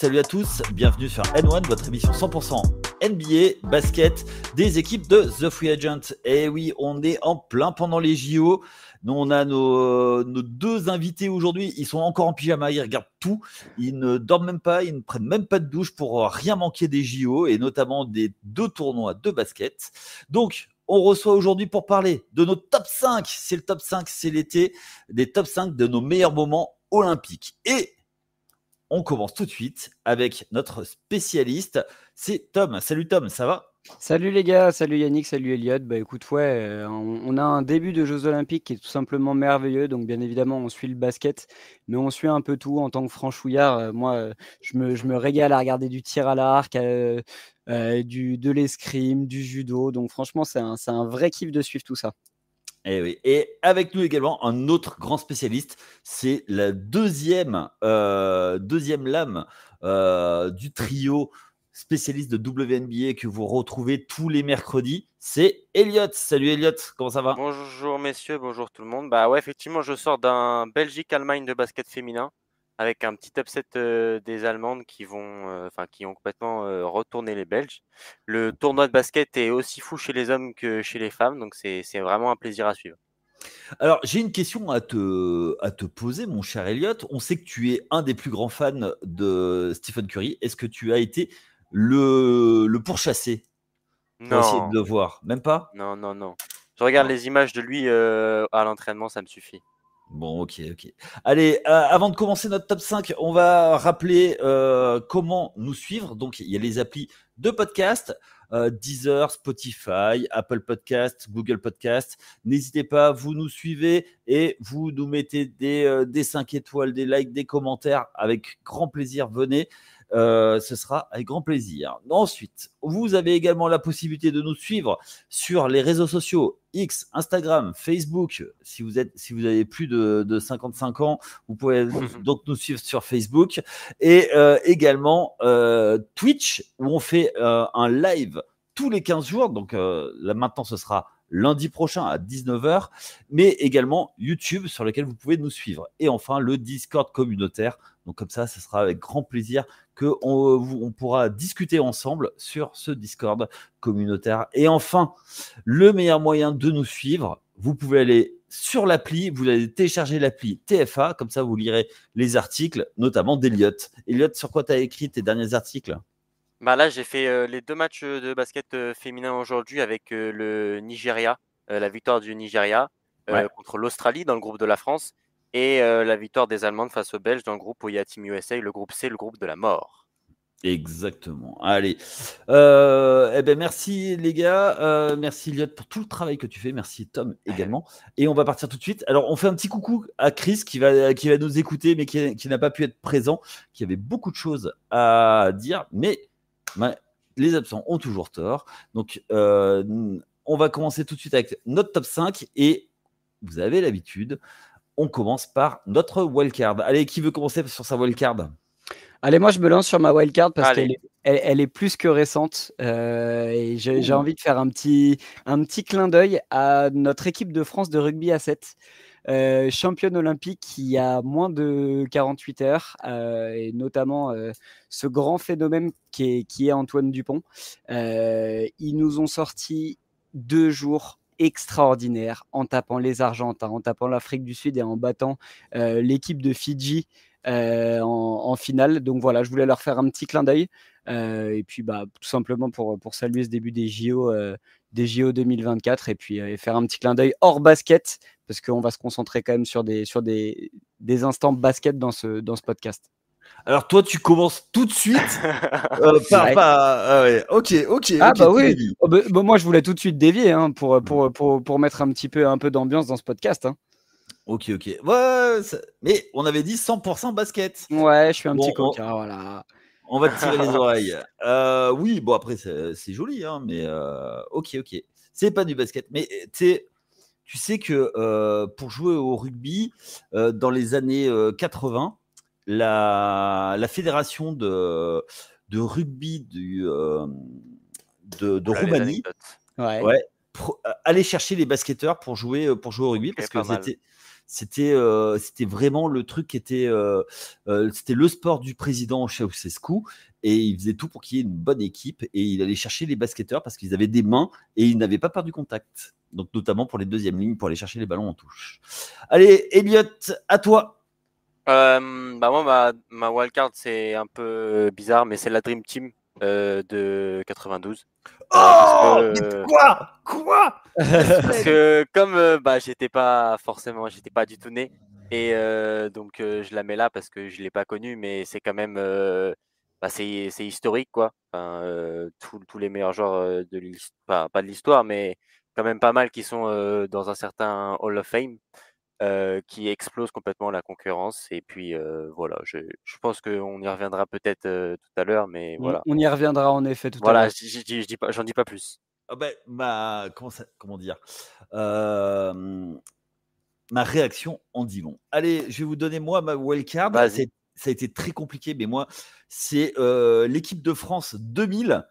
salut à tous, bienvenue sur N1, votre émission 100% NBA, basket, des équipes de The Free Agent. Et eh oui, on est en plein pendant les JO. Nous, on a nos, nos deux invités aujourd'hui. Ils sont encore en pyjama, ils regardent tout. Ils ne dorment même pas, ils ne prennent même pas de douche pour rien manquer des JO et notamment des deux tournois de basket. Donc, on reçoit aujourd'hui pour parler de nos top 5. C'est le top 5, c'est l'été, des top 5 de nos meilleurs moments olympiques. Et on commence tout de suite avec notre spécialiste, c'est Tom. Salut Tom, ça va Salut les gars, salut Yannick, salut Elliot. Bah écoute, ouais, euh, on, a un début de Jeux Olympiques qui est tout simplement merveilleux. Donc bien évidemment, on suit le basket, mais on suit un peu tout en tant que franchouillard. Euh, moi, euh, je me, régale à regarder du tir à l'arc, du de l'escrime, du judo. Donc franchement, c'est un, un vrai kiff de suivre tout ça. Eh Et, avec nous également un autre grand spécialiste, c'est la deuxième, euh, deuxième lame euh, du trio spécialiste de WNBA que vous retrouvez tous les mercredis, c'est Elliot. Salut Elliot, comment ça va Bonjour messieurs, bonjour tout le monde. Bah ouais, effectivement, je sors d'un Belgique-Allemagne de basket féminin avec un petit upset euh, des Allemandes qui vont, euh, enfin, qui ont complètement euh, retourné les Belges. Le tournoi de basket est aussi fou chez les hommes que chez les femmes, donc c'est vraiment un plaisir à suivre. Alors, j'ai une question à te, poser, mon cher Elliot. On sait que tu es un des plus grands fans de Stephen Curry. Est-ce que tu as été le, le pourchassé non. de le voir Même pas Non, non, non. Je regarde les images de lui à l'entraînement, ça me suffit. Bon, ok, ok. Allez, euh, avant de commencer notre top 5, on va rappeler euh, comment nous suivre. Donc, il y a les applis de podcast. Euh, Deezer, Spotify, Apple Podcast, Google Podcast. N'hésitez pas, vous nous suivez et vous nous mettez des, des 5 étoiles, des likes, des commentaires. Avec grand plaisir, venez. Euh, ce sera avec grand plaisir. Ensuite, vous avez également la possibilité de nous suivre sur les réseaux sociaux X, Instagram, Facebook. Si vous, êtes, si vous avez plus de, 55 ans, vous pouvez donc nous suivre sur Facebook. Et euh, également euh, Twitch, où on fait un live tous les 15 jours. Donc maintenant, ce sera lundi prochain à 19h, mais également YouTube sur lequel vous pouvez nous suivre. Et enfin, le Discord communautaire donc comme ça, ce sera avec grand plaisir que euh, on, pourra discuter ensemble sur ce Discord communautaire. Et enfin, le meilleur moyen de nous suivre, vous pouvez aller sur l'appli, vous allez télécharger l'appli TFA, comme ça vous lirez les articles, notamment d'Eliott. Eliott, sur quoi tu as écrit tes derniers articles bah Là, j'ai fait euh, les deux matchs de basket euh, féminin aujourd'hui avec le Nigeria, la victoire du Nigeria contre l'Australie dans le groupe de la France, et euh, la victoire des Allemands face aux Belges dans le groupe où il y a Team USA, le groupe C, le groupe de la mort. Exactement. Allez. Euh, eh ben merci les gars. Euh, merci Liotte, pour tout le travail que tu fais. Merci Tom également. Et on va partir tout de suite. Alors on fait un petit coucou à Chris qui va, qui va nous écouter mais qui, qui n'a pas pu être présent, qui avait beaucoup de choses à dire. Mais ben, les absents ont toujours tort. Donc on va commencer tout de suite avec notre top 5. Et vous avez l'habitude, on commence par notre wildcard. Allez, qui veut commencer sur sa wildcard Allez, moi je me lance sur ma wildcard parce qu'elle est, plus que récente euh, et j'ai envie de faire un petit, un petit clin d'œil à notre équipe de France de rugby à 7. Euh, championne olympique il y a moins de 48 heures, euh, et notamment ce grand phénomène qui est, qui est Antoine Dupont. ils nous ont sorti deux jours extraordinaire en tapant les Argentins, en tapant l'Afrique du Sud et en battant euh, l'équipe de Fidji euh, en, finale. Donc voilà, je voulais leur faire un petit clin d'œil. Euh, et puis bah, tout simplement pour, pour saluer ce début des JO, des JO 2024 et puis faire un petit clin d'œil hors basket, parce qu'on va se concentrer quand même sur des, sur des, des instants basket dans ce, dans ce podcast. Alors toi, tu commences tout de suite euh, par, ah Ok, ok. Ah, bah oui. Oh, bah, bah, moi, je voulais tout de suite dévier hein, mm. pour, pour, mettre un petit peu un peu d'ambiance dans ce podcast. Hein. Ok, ok. mais on avait dit 100% basket. Ouais, je suis un petit on... On va te tirer les oreilles. Euh, oui, bon après c'est joli, hein, mais euh, ok, ok. C'est pas du basket, mais eh, tu tu sais que pour jouer au rugby dans les années 80, la, fédération de, rugby du, euh, de, Roumanie. Ouais. Euh, aller chercher les basketteurs pour jouer, euh, pour jouer au rugby parce que c'était c'était vraiment le truc qui était c'était le sport du président Ceausescu et il faisait tout pour qu'il y ait une bonne équipe et il allait chercher les basketteurs parce qu'ils avaient des mains et ils n'avaient pas perdu contact donc notamment pour les deuxièmes lignes pour aller chercher les ballons en touche allez Elliot à toi euh, bah moi, ma, wildcard, c'est un peu bizarre, mais c'est la Dream Team euh, de 92. Euh, oh Quoi Quoi Parce que comme bah, j'étais pas forcément, j'étais pas du tout né, et donc je la mets là parce que je l'ai pas connue, mais c'est quand même, bah, c'est historique quoi. tous les meilleurs joueurs de l'histoire, pas de l'histoire, mais quand même pas mal qui sont dans un certain Hall of Fame. Euh, qui explose complètement la concurrence. Et puis euh, voilà, je, je pense qu'on y reviendra peut-être euh, tout à l'heure, mais voilà. On, y reviendra en effet tout voilà, à l'heure. Voilà, pas, j'en dis pas plus. Ah ben, ma, comment, dire Ma réaction en dit Allez, je vais vous donner moi ma wildcard. Ça a été très compliqué, mais moi, c'est l'équipe de France 2000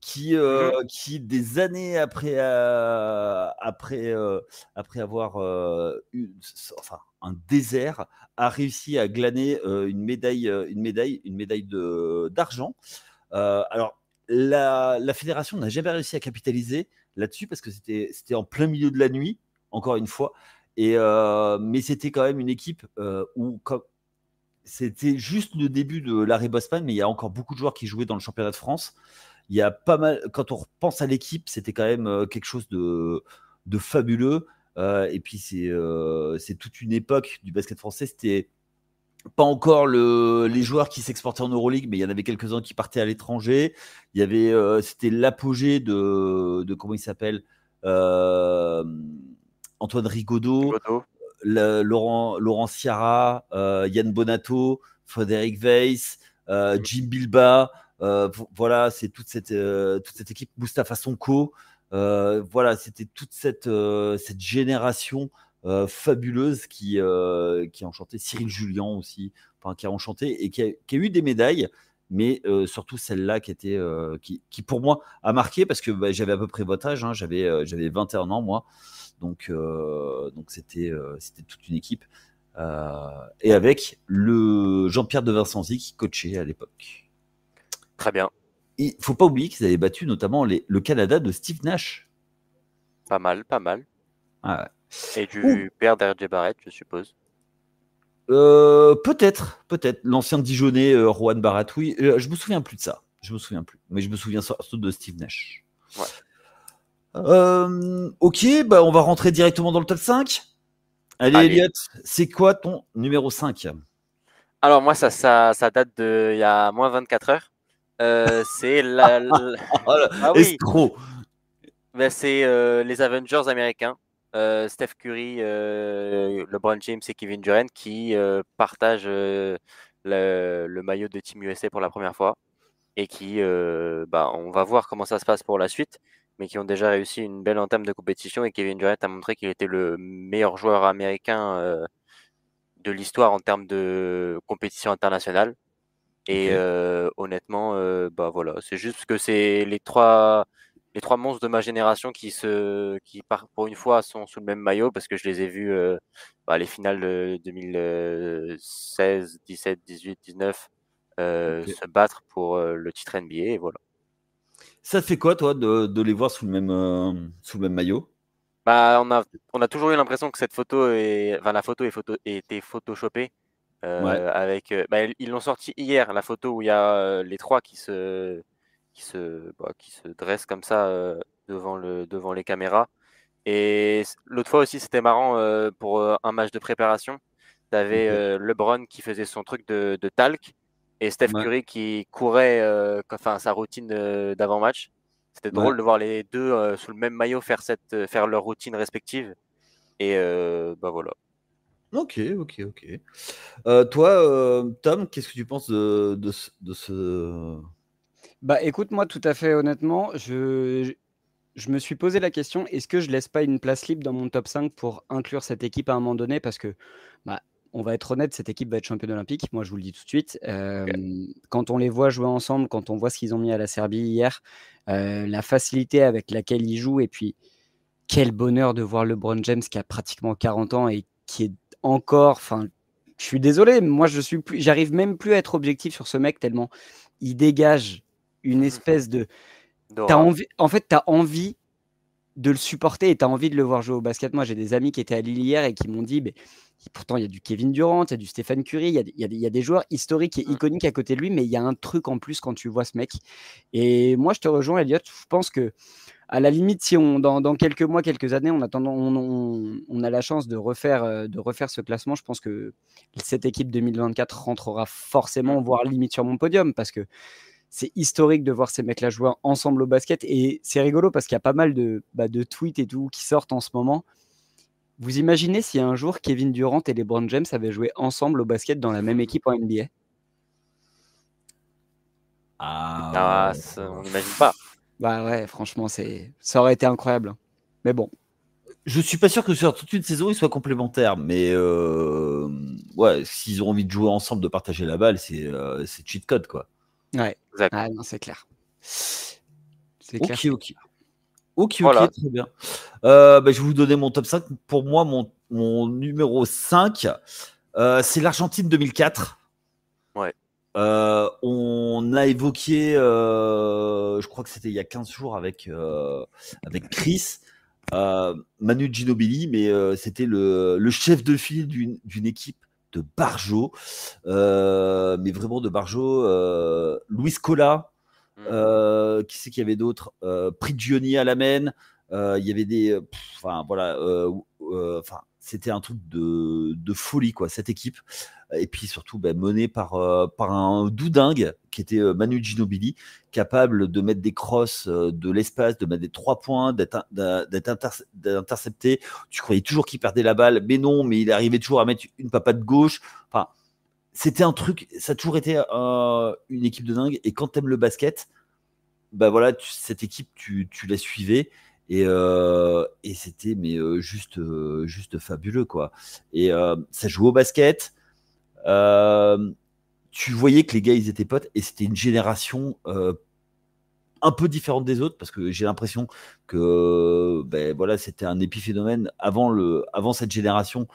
qui, euh, mmh qui des années après, euh, après, euh, après avoir eu enfin, un désert, a réussi à glaner une médaille, une médaille, une médaille d'argent. alors, la, la fédération n'a jamais réussi à capitaliser là-dessus parce que c'était en plein milieu de la nuit, encore une fois. Et, mais c'était quand même une équipe où, comme, c'était juste le début de l'arrêt Bosman, mais il y a encore beaucoup de joueurs qui jouaient dans le championnat de France. Il y a pas mal. Quand on repense à l'équipe, c'était quand même euh, quelque chose de, fabuleux. Euh, et puis euh, c'est toute une époque du basket français. C'était pas encore le, les joueurs qui s'exportaient en Euroleague, mais il y en avait quelques-uns qui partaient à l'étranger. Il y avait, c'était l'apogée de, comment il s'appelle, Antoine Rigaudot, Laurent, Laurent Ciara, Yann Bonato, Frédéric Weiss, Jim Bilba. Euh, voilà, c'est toute cette, euh, toute cette équipe, Mustafa Sonko. Euh, voilà, c'était toute cette, cette génération fabuleuse qui, qui a enchanté Cyril Julien aussi, enfin, qui a enchanté et qui a, eu des médailles, mais surtout celle-là qui était qui, pour moi a marqué parce que bah, j'avais à peu près votre âge, hein, j'avais j'avais 21 ans moi, donc donc c'était c'était toute une équipe et avec le Jean-Pierre de Vincenzi qui coachait à l'époque. Très bien. Il faut pas oublier qu'ils avaient battu notamment le Canada de Steve Nash. Pas mal, pas mal. Ah Et du père d'RJ Barrett, je suppose. Euh, peut-être, peut-être. L'ancien Dijonais, euh, Juan Barrett, oui. Euh, je me souviens plus de ça. Je me souviens plus. Mais je me souviens surtout de Steve Nash. ok, bah on va rentrer directement dans le top 5. Allez, Elliot, c'est quoi ton numéro 5 Alors moi, ça, date de y a moins 24 heures. Euh, c'est la. Oh ah ben, c'est euh, les Avengers américains. Euh, Steph Curry, LeBron James et Kevin Durant qui partagent le, maillot de Team USA pour la première fois et qui, bah, on va voir comment ça se passe pour la suite, mais qui ont déjà réussi une belle entame de compétition et Kevin Durant a montré qu'il était le meilleur joueur américain de l'histoire en termes de compétition internationale. Et euh, honnêtement, euh, bah, voilà, c'est juste que c'est les trois, les trois monstres de ma génération qui se, qui pour une fois sont sous le même maillot parce que je les ai vus euh, bah, les finales de 2016, 17, 18, 19 se battre pour le titre NBA. voilà. Ça te fait quoi toi de, les voir sous le même, sous même maillot bah, on a, on a toujours eu l'impression que cette photo est, la photo est photo, était photoshopée euh, avec, euh, bah, ils l'ont sorti hier, la photo où il y a euh, les trois qui se, qui se, bah, qui se dressent comme ça devant, le, devant les caméras. Et l'autre fois aussi, c'était marrant pour un match de préparation. Tu avais LeBron qui faisait son truc de, talc et Steph Curry qui courait enfin, sa routine d'avant-match. C'était drôle de voir les deux sous le même maillot faire, cette, faire leur routine respective. Et bah voilà, Ok, ok, ok. Euh, toi, euh, Tom, qu'est-ce que tu penses de, ce- Bah écoute, moi tout à fait honnêtement, je, je, me suis posé la question, est-ce que je laisse pas une place libre dans mon top 5 pour inclure cette équipe à un moment donné Parce que, bah, on va être honnête, cette équipe va être championne olympique, moi je vous le dis tout de suite. Euh, quand on les voit jouer ensemble, quand on voit ce qu'ils ont mis à la Serbie hier, la facilité avec laquelle ils jouent, et puis quel bonheur de voir LeBron James qui a pratiquement 40 ans et qui est encore. Enfin, je suis désolé, moi je suis plus, j'arrive même plus à être objectif sur ce mec tellement il dégage une mhm. espèce de. As envie, en fait, tu as envie de le supporter et tu as envie de le voir jouer au basket. Moi, j'ai des amis qui étaient à Lille hier et qui m'ont dit, mais pourtant, il y a du Kevin Durant, il y a du Stéphane curie il y a, des joueurs historiques et mhm. iconiques à côté de lui, mais il y a un truc en plus quand tu vois ce mec. Et moi, je te rejoins, Elliot, je pense que à la limite, si on, dans, quelques mois, quelques années, on a, on, a la chance de refaire, euh, de refaire ce classement, je pense que cette équipe 2024 rentrera forcément, voire limite sur mon podium, parce que c'est historique de voir ces mecs-là jouer ensemble au basket. Et c'est rigolo parce qu'il y a pas mal bah, de, tweets et tout qui sortent en ce moment. Vous imaginez si un jour Kevin Durant et LeBron James avaient joué ensemble au basket dans la même équipe en NBA ah, ah, on n'imagine pas. Bah ouais, franchement, c'est ça aurait été incroyable. Hein. Mais bon. Je suis pas sûr que sur toute une saison ils soient complémentaires, mais euh, ouais, s'ils ont envie de jouer ensemble, de partager la balle, c'est euh, cheat code quoi. Ouais, ah c'est clair. C'est clair. Ok, ok. Ok, ok, très bien. Euh, bah, je vais vous donner mon top 5. Pour moi, mon, mon numéro 5, c'est l'Argentine 2004. Euh, on a évoqué, euh, je crois que c'était il y a 15 jours avec, euh, avec Chris, Manu Ginobili, mais c'était le, chef de file d'une équipe de Barjo, mais vraiment de Barjo, Louis Cola, mhm. qui c'est qu'il y avait d'autres, Prigioni à la main, il y avait des. Enfin, voilà, c'était un truc de, de folie, quoi, cette équipe et puis surtout bah, mené par, un euh, par un doudingue qui était euh, Manu Ginobili, capable de mettre des crosses euh, de l'espace, de mettre des trois points, d'être intercepté. Tu croyais toujours qu'il perdait la balle, mais non, mais il arrivait toujours à mettre une papa de gauche. Enfin, c'était un truc, ça a toujours été une équipe de dingue. Et quand t'aimes le basket, ben voilà, cette équipe, tu, tu la suivais et, et c'était mais juste juste fabuleux quoi et ça joue au basket euh, tu voyais que les gars, ils étaient potes et c'était une génération euh, un peu différente des autres parce que j'ai l'impression que ben, voilà, c'était un épiphénomène avant, le, avant cette génération.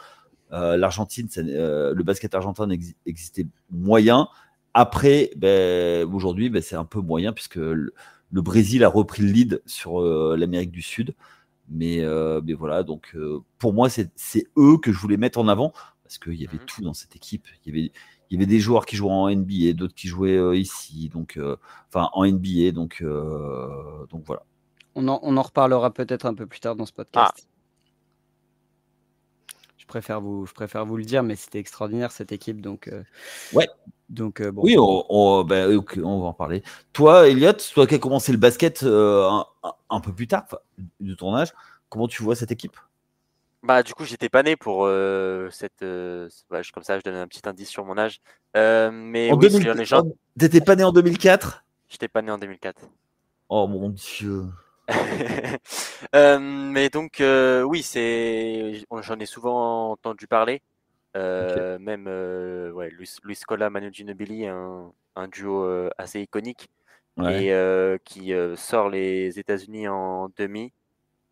Euh, L'Argentine, le basket argentin existait moyen. Après, ben, aujourd'hui, ben, c'est un peu moyen puisque le, Brésil a repris le lead sur l'Amérique du Sud. Mais, mais, voilà, donc pour moi, c'est eux que je voulais mettre en avant parce qu'il y avait mmh. tout dans cette équipe. Il y avait, des joueurs qui jouaient en NBA, d'autres qui jouaient euh, ici, donc euh, enfin en NBA, donc euh, donc voilà. On en, reparlera peut-être un peu plus tard dans ce podcast. Ah. Je préfère vous, préfère vous le dire, mais c'était extraordinaire cette équipe, donc ouais. Donc bon. Oui, ben, on, va en parler. Toi, Elliot, toi qui as commencé le basket un, peu plus tard du tournage, comment tu vois cette équipe bah, du coup, j'étais pas né pour euh, cette. Euh, comme ça, je donne un petit indice sur mon âge. Euh, mais oui, les gens... T'étais pas né en 2004 J'étais pas né en 2004. Oh mon dieu. mais donc, oui, c'est. J'en ai souvent entendu parler. Même ouais, Luis, Cola, Manu Ginobili, un, duo assez iconique. Et qui sort les États-Unis en demi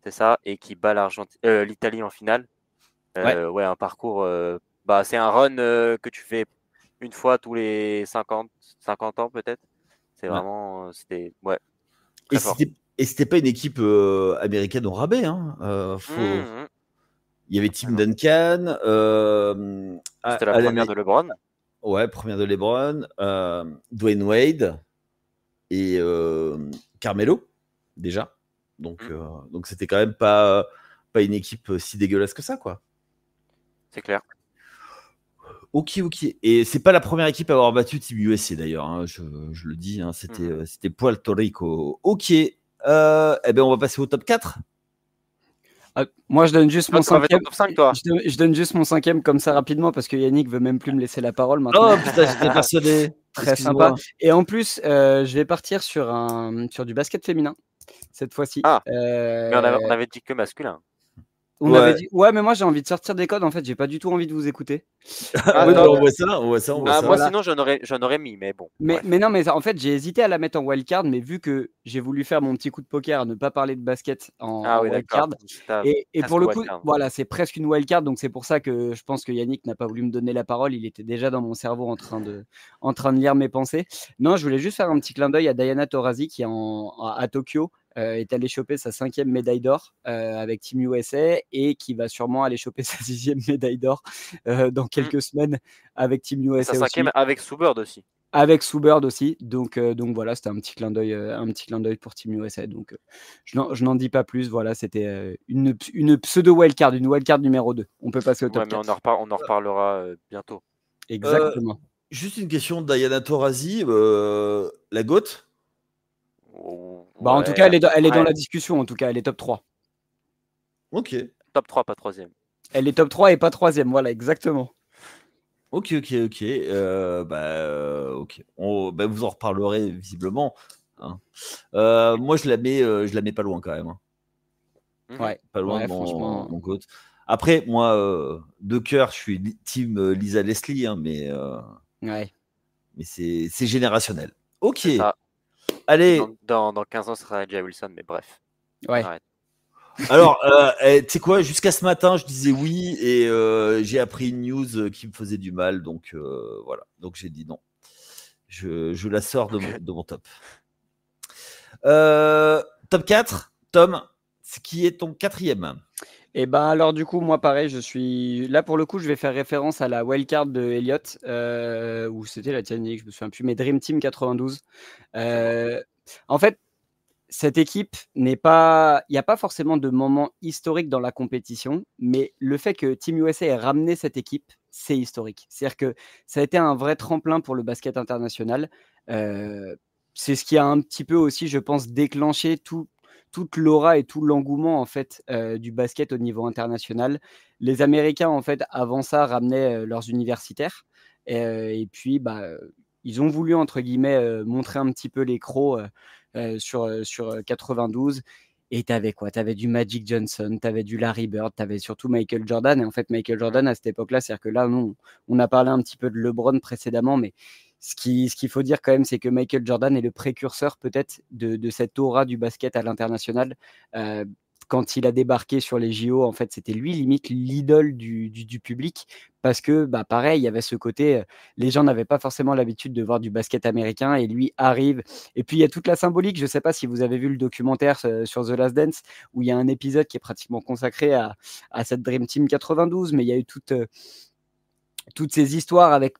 c'est ça, et qui bat euh, l'Italie en finale. Euh, ouais. un parcours. Euh, bah, c'est un run que tu fais une fois tous les 50, 50 ans peut-être. C'est vraiment, c'était, ouais. Et c'était, pas une équipe américaine au rabais, hein. Mmh, mmh, mmh. Il y avait Tim Duncan. c'était la première de LeBron. Ouais, première de LeBron. Dwayne Wade et Carmelo déjà. Donc, mmh. euh, donc c'était quand même pas, euh, pas une équipe euh, si dégueulasse que ça, quoi. C'est clair. Ok, ok. Et c'est pas la première équipe à avoir battu Team USC d'ailleurs. Hein, je, je, le dis, hein, c'était mmh. c'était Puerto Rico. Ok. Euh, eh bien, on va passer au top 4. Ah, moi, je donne juste mon cinquième. Je, donne, juste mon cinquième comme ça rapidement parce que Yannick veut même plus me laisser la parole maintenant. Oh putain, j'étais passionné. Très sympa. Et en plus, je vais partir sur, un, sur du basket féminin cette fois-ci. Ah, euh, mais on avait, dit que masculin. On ouais. avait dit, ouais, mais moi j'ai envie de sortir des codes en fait, j'ai pas du tout envie de vous écouter. Ah, ouais, on voit ça, on voit ça, on voit ah, ça. Moi sinon j'en aurais, j'en aurais mis, mais bon. Mais, mais non, mais en fait j'ai hésité à la mettre en wildcard, mais vu que j'ai voulu faire mon petit coup de poker ne pas parler de basket en, ah wildcard. Et, et pour le coup, voilà, c'est presque une wildcard, donc c'est pour ça que je pense que Yannick n'a pas voulu me donner la parole, il était déjà dans mon cerveau en train de, en train de lire mes pensées. Non, je voulais juste faire un petit clin d'œil à Diana Torasi qui est en, à Tokyo euh, est allé choper sa cinquième médaille d'or euh, avec Team USA et qui va sûrement aller choper sa sixième médaille d'or euh, dans mm. quelques semaines avec Team USA. Sa avec Soubird aussi avec Soubird aussi. Donc, donc voilà, c'était un petit clin d'œil, un petit clin d'œil pour Team USA. Donc, je n'en dis pas plus. Voilà, c'était une, une, pseudo wildcard, une wildcard numéro 2. On peut passer au top mais On, en repar on en, reparlera bientôt. Exactement. juste une question d'Ayana Torazi, la gote bah, en tout cas, elle est, dans, elle est dans la discussion. En tout cas, elle est top 3. Ok. Top 3, pas troisième. Elle est top 3 et pas troisième. Voilà, exactement. Ok, ok, ok. Euh, bah, euh, ok. On, bah, vous en reparlerez visiblement. Hein. Euh, moi, je la mets, je la mets pas loin quand même. Hein. Mhm. Ouais. Pas loin mon, Après, moi, de cœur, je suis team Lisa Leslie, hein, mais. Ouais. Mais c'est générationnel. Ok. Allez. Dans, 15 ans, ce sera Jay Wilson, mais bref. Ouais. Alors, euh, eh, tu sais quoi, jusqu'à ce matin, je disais oui et euh, j'ai appris une news euh, qui me faisait du mal, donc voilà. Donc j'ai dit non. Je, la sors de, mon, de mon top. top 4, Tom, ce qui est ton quatrième et ben alors du coup moi pareil je suis là pour le coup je vais faire référence à la wildcard de Elliott euh, où c'était la tienne je me souviens plus mais Dream Team 92. Euh, en fait cette équipe n'est pas il n'y a pas forcément de moment historique dans la compétition mais le fait que Team USA ait ramené cette équipe c'est historique c'est à dire que ça a été un vrai tremplin pour le basket international. Euh, c'est ce qui a un petit peu aussi, je pense, déclenché tout, toute l'aura et tout l'engouement en fait euh, du basket au niveau international. Les Américains en fait avant ça ramenaient euh, leurs universitaires euh, et, puis bah ils ont voulu entre guillemets montrer un petit peu les crocs sur sur 92 et t'avais quoi T'avais du Magic Johnson, t'avais du Larry Bird, t'avais surtout Michael Jordan et en fait Michael Jordan à cette époque-là, c'est-à-dire que là nous, on a parlé un petit peu de LeBron précédemment mais ce qu'il faut dire quand même, c'est que Michael Jordan est le précurseur peut-être de, cette aura du basket à l'international. Euh, quand il a débarqué sur les JO, en fait, c'était lui limite l'idole du, public parce que, bah, pareil, il y avait ce côté, euh, les gens n'avaient pas forcément l'habitude de voir du basket américain et lui arrive. Et puis, il y a toute la symbolique. Je ne sais pas si vous avez vu le documentaire euh, sur The Last Dance où il y a un épisode qui est pratiquement consacré à, cette Dream Team 92, mais il y a eu toutes ces histoires avec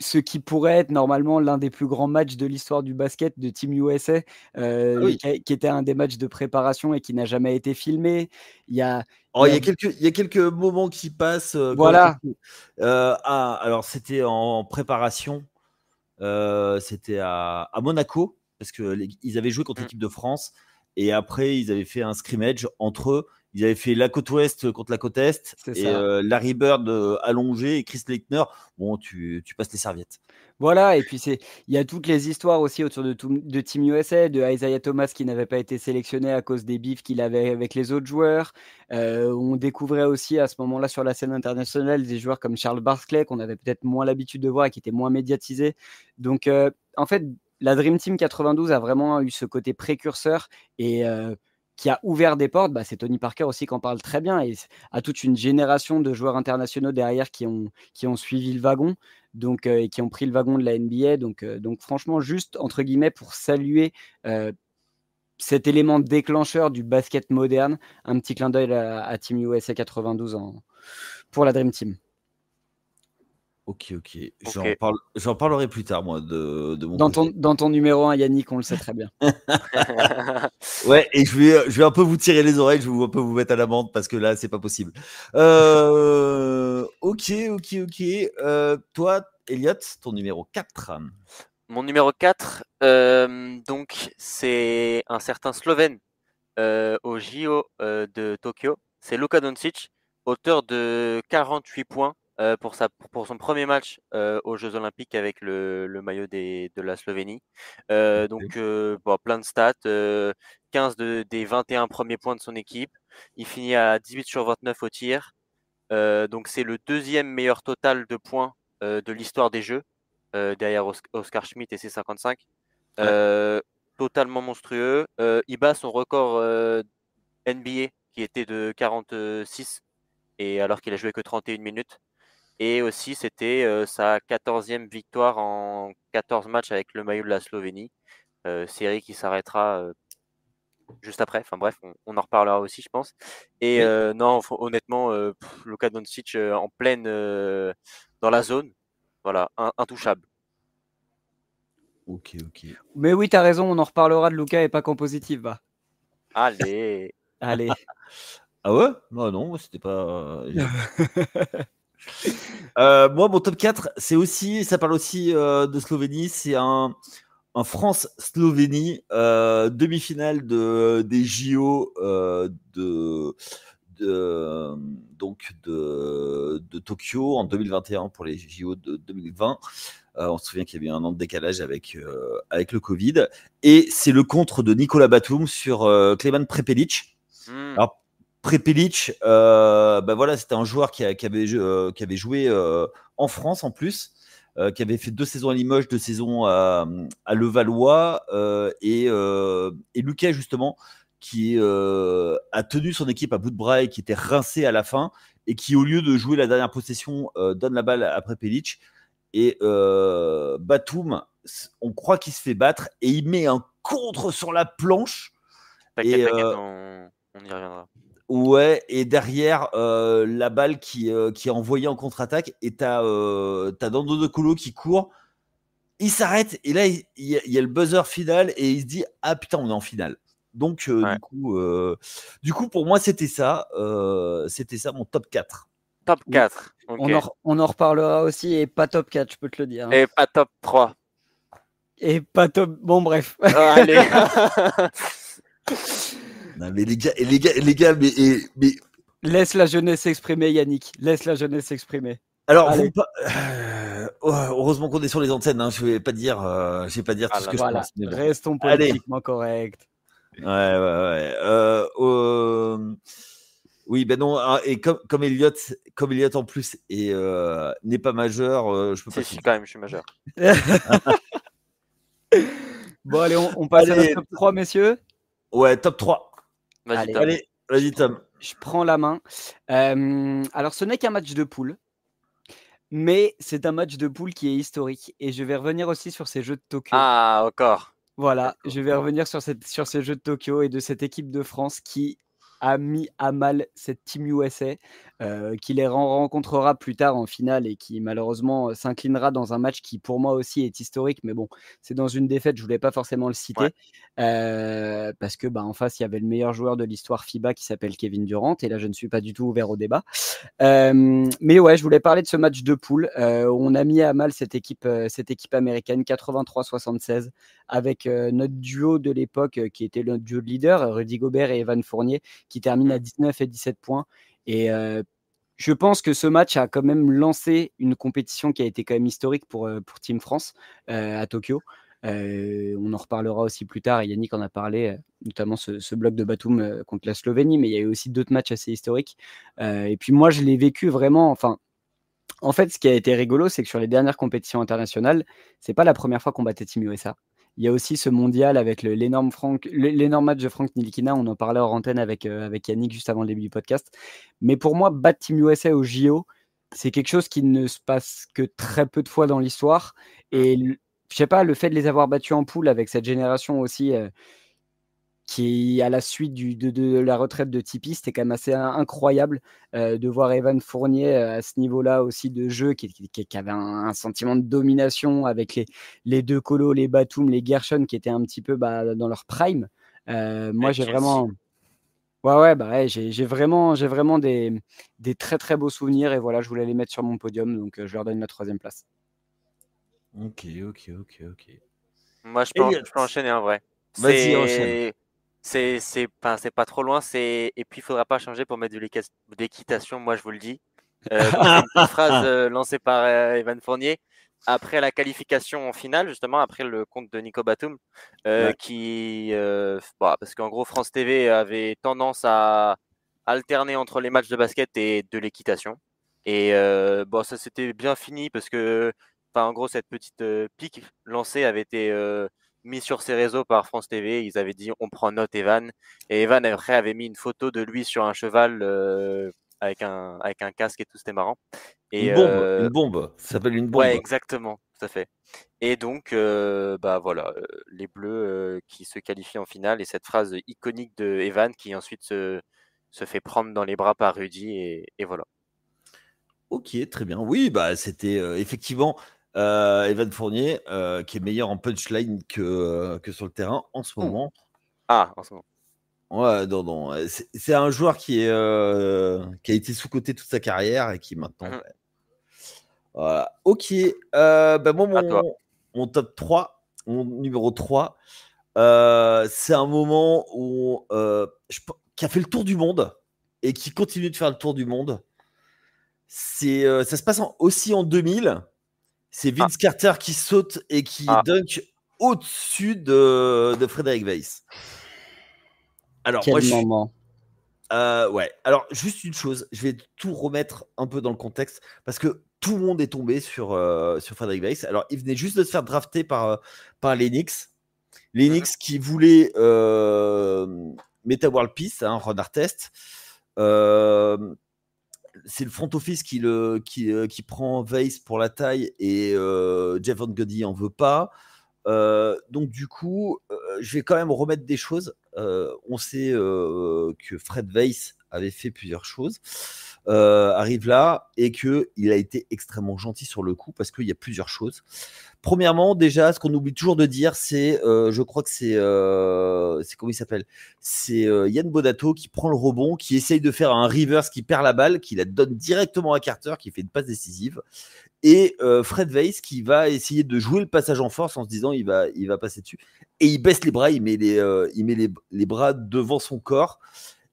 ce qui pourrait être normalement l'un des plus grands matchs de l'histoire du basket de Team USA, euh, ah qui, était un des matchs de préparation et qui n'a jamais été filmé. Il y a, oh, il, y a... quelques, moments qui passent. Euh, voilà. Euh, alors, c'était en préparation. c'était à, à, Monaco, parce qu'ils avaient joué contre mmh. l'équipe de France. Et après, ils avaient fait un scrimmage entre eux. Ils avaient fait la côte ouest contre la côte est, et euh, Larry Bird euh, allongé et Chris Lechner. Bon, tu, passes les serviettes. Voilà, et puis c'est il y a toutes les histoires aussi autour de, de Team USA, de Isaiah Thomas qui n'avait pas été sélectionné à cause des bifs qu'il avait avec les autres joueurs. Euh, on découvrait aussi à ce moment-là sur la scène internationale des joueurs comme Charles Barclay qu'on avait peut-être moins l'habitude de voir et qui était moins médiatisé. Donc en fait, la Dream Team 92 a vraiment eu ce côté précurseur et qui a ouvert des portes, bah, c'est Tony Parker aussi qui en parle très bien et à toute une génération de joueurs internationaux derrière qui ont, qui ont suivi le wagon donc, euh, et qui ont pris le wagon de la NBA. Donc, euh, donc franchement, juste entre guillemets pour saluer euh, cet élément déclencheur du basket moderne, un petit clin d'œil à, Team USA 92 pour la Dream Team. Ok, ok. J'en parlerai plus tard, moi, de, mon dans ton, numéro 1, Yannick, on le sait très bien. ouais, et je vais, je vais un peu vous tirer les oreilles, je vais un peu vous mettre à l'amende parce que là, c'est pas possible. Euh, ok, ok, ok. Euh, toi, Elliot, ton numéro 4. Mon numéro 4, euh, donc, c'est un certain Slovène au JO de Tokyo. C'est Luka Doncic, auteur de 48 points euh, pour, sa, pour son premier match euh, aux Jeux Olympiques avec le, maillot de la Slovénie. Euh, donc, plein de stats, 15 des 21 premiers points de son équipe. Il finit à 18 sur 29 au tir. donc, c'est le deuxième meilleur total de points de l'histoire des Jeux, derrière Oscar Schmidt et ses 55. Totalement monstrueux. il bat son record NBA qui était de 46 et alors qu'il a joué que 31 minutes. Et aussi, c'était euh, sa 14e victoire en 14 matchs avec le maillot de la Slovénie. Euh, série qui s'arrêtera euh, juste après. Enfin bref, on, en reparlera aussi, je pense. Et non, honnêtement, Luca Luka Doncic en pleine dans la zone, voilà, intouchable. Ok, ok. Mais oui, tu as raison, on en reparlera de Luca et pas qu'en positif, bah. Allez. Allez. ah ouais non, c'était pas. Euh, moi, mon top 4, c'est aussi, ça parle aussi euh, de Slovénie. C'est un, France-Slovénie, euh, demi-finale des JO de, donc de, de, Tokyo en 2021 pour les JO de 2020. on se souvient qu'il y avait un an de décalage avec, avec le Covid. Et c'est le contre de Nicolas Batum sur Kleman Prepelic. Hmm. Alors, Prepelic, euh, ben voilà, c'était un joueur qui, euh, avait, joué euh, en France en plus, euh, qui avait fait deux saisons à Limoges, deux saisons à, Levallois, et, et, Lucas justement, qui a tenu son équipe à bout de bras et qui était rincé à la fin, et qui au lieu de jouer la dernière possession, donne la balle à Prepelic, et Batoum, on croit qu'il se fait battre, et il met un contre sur la planche. on y reviendra. Ouais, et derrière, euh, la balle qui, euh, qui est envoyée en contre-attaque, et t'as euh, Dando de Colo qui court, il s'arrête, et là, il, y a le buzzer final, et il se dit Ah putain, on est en finale. Donc, euh, du, coup, du coup, pour moi, c'était ça. c'était ça mon top 4. Top 4. On, en, on, reparlera aussi, et pas top 4, je peux te le dire. Hein. Et pas top 3. Et pas top. Bon, bref. allez. les gars, mais, Laisse la jeunesse s'exprimer, Yannick. Laisse la jeunesse s'exprimer. Alors, oh, heureusement qu'on est sur les antennes. Hein. je vais pas dire, euh, vais pas dire tout ce que je pense. Restons politiquement corrects. Euh, euh, oui, ben non. Ah, et comme, comme Elliot, comme Elliot en plus et n'est pas majeur, je peux pas. quand même, je suis majeur. Bon, allez, on, passe au à top 3, messieurs. Ouais, top 3. Vas-y, Tom. vas-y, Tom. Je prends la main. Euh, alors, ce n'est qu'un match de poule, mais c'est un match de poule qui est historique. Et je vais revenir aussi sur ces jeux de Tokyo. Ah, encore. Voilà, je vais revenir sur ces jeux de Tokyo et de cette équipe de France qui a mis à mal cette Team USA euh, qui les rencontrera plus tard en finale et qui malheureusement euh, s'inclinera dans un match qui pour moi aussi est historique, mais bon, c'est dans une défaite, je voulais pas forcément le citer euh, parce que bah, en face il y avait le meilleur joueur de l'histoire FIBA qui s'appelle Kevin Durant et là je ne suis pas du tout ouvert au débat. mais ouais, je voulais parler de ce match de poule. on a mis à mal cette équipe, cette équipe américaine 83-76 avec euh, notre duo de l'époque euh, qui était notre duo de leader, Rudy Gobert et Evan Fournier, qui terminent à 19 mm. et 17 points. Et euh, je pense que ce match a quand même lancé une compétition qui a été quand même historique pour, pour Team France à Tokyo. on en reparlera aussi plus tard. Yannick en a parlé, notamment ce, bloc de Batum contre la Slovénie, mais il y a eu aussi d'autres matchs assez historiques. et puis moi, je l'ai vécu vraiment. Enfin, en fait, ce qui a été rigolo, c'est que sur les dernières compétitions internationales, c'est pas la première fois qu'on battait Team USA. Il y a aussi ce mondial avec l'énorme match de Frank Nilikina. On en parlait hors antenne avec, euh, avec Yannick juste avant le début du podcast. Mais pour moi, battre Team USA au JO, c'est quelque chose qui ne se passe que très peu de fois dans l'histoire. Et je sais pas, le fait de les avoir battus en poule avec cette génération aussi. Euh, qui à la suite du, de, la retraite de Tipeee, c'était quand même assez incroyable euh, de voir Evan Fournier euh, à ce niveau-là aussi de jeu, qui, avait un, sentiment de domination avec les, les deux colos, les Batum, les Gershon, qui étaient un petit peu bah, dans leur prime. Euh, moi, j'ai vraiment... Ouais, ouais, bah ouais, j'ai vraiment, vraiment des, des, très très beaux souvenirs et voilà, je voulais les mettre sur mon podium, donc je leur donne la troisième place. Ok, ok, ok, ok. Moi, je peux, je peux enchaîner en vrai. Vas-y, enchaîne. C'est c'est pas c'est pas trop loin. C'est et puis il faudra pas changer pour mettre de l'équitation. Moi je vous le dis. Euh, une phrase euh, lancée par euh, Evan Fournier après la qualification en finale, justement après le compte de Nico Batum, euh, qui bah, parce qu'en gros France TV avait tendance à alterner entre les matchs de basket et de l'équitation. Et bon, ça c'était bien fini parce que, en gros, cette petite pique lancée avait été mis sur ses réseaux par France TV. Ils avaient dit on prend note Evan. Et Evan après avait mis une photo de lui sur un cheval euh, avec, un, avec un casque et tout, c'était marrant. Et, une bombe, euh, Ça s'appelle une bombe. Ouais, exactement, tout à fait. Et donc, euh, bah voilà, les Bleus qui se qualifient en finale et cette phrase iconique de Evan qui ensuite se, fait prendre dans les bras par Rudy et, voilà. Ok, très bien. Oui, bah c'était effectivement euh, Evan Fournier, euh, qui est meilleur en punchline que, euh, que sur le terrain en ce mmh. moment. Ah, en ce moment. Ouais, non, non. C'est un joueur qui, est, qui a été sous-côté toute sa carrière et qui maintenant. Mmh. Ok. Euh, bah, mon, top 3, mon numéro 3, c'est un moment où, qui a fait le tour du monde et qui continue de faire le tour du monde. C'est, ça se passe aussi en 2000. C'est ah. Vince Carter qui saute et qui ah. dunk au-dessus de, de Frédéric Weiss. Alors, Quel moment. Euh, ouais. Alors, juste une chose, je vais tout remettre un peu dans le contexte parce que tout le monde est tombé sur, euh, sur Frédéric Weiss. Alors, il venait juste de se faire drafter par, euh, par l'Enix. L'Enix mhm. qui voulait euh, Meta World Peace, hein, un Ron Artest c'est le front office qui, le, qui, euh, prend Weiss pour la taille et euh, Jeff Van en veut pas. Euh, donc du coup, je vais quand même remettre des choses. on sait que Fred Weiss avait fait plusieurs choses, euh, arrive là et que il a été extrêmement gentil sur le coup parce qu'il y a plusieurs choses. Premièrement, déjà, ce qu'on oublie toujours de dire, c'est, euh, je crois que c'est, euh, c'est comment il s'appelle, c'est Yann Bodato qui prend le rebond, qui essaye de faire un reverse, qui perd la balle, qui la donne directement à Carter, qui fait une passe décisive, et Fred Weiss qui va essayer de jouer le passage en force en se disant il va, il va passer dessus, et il baisse les bras, il met les, il met les, les bras devant son corps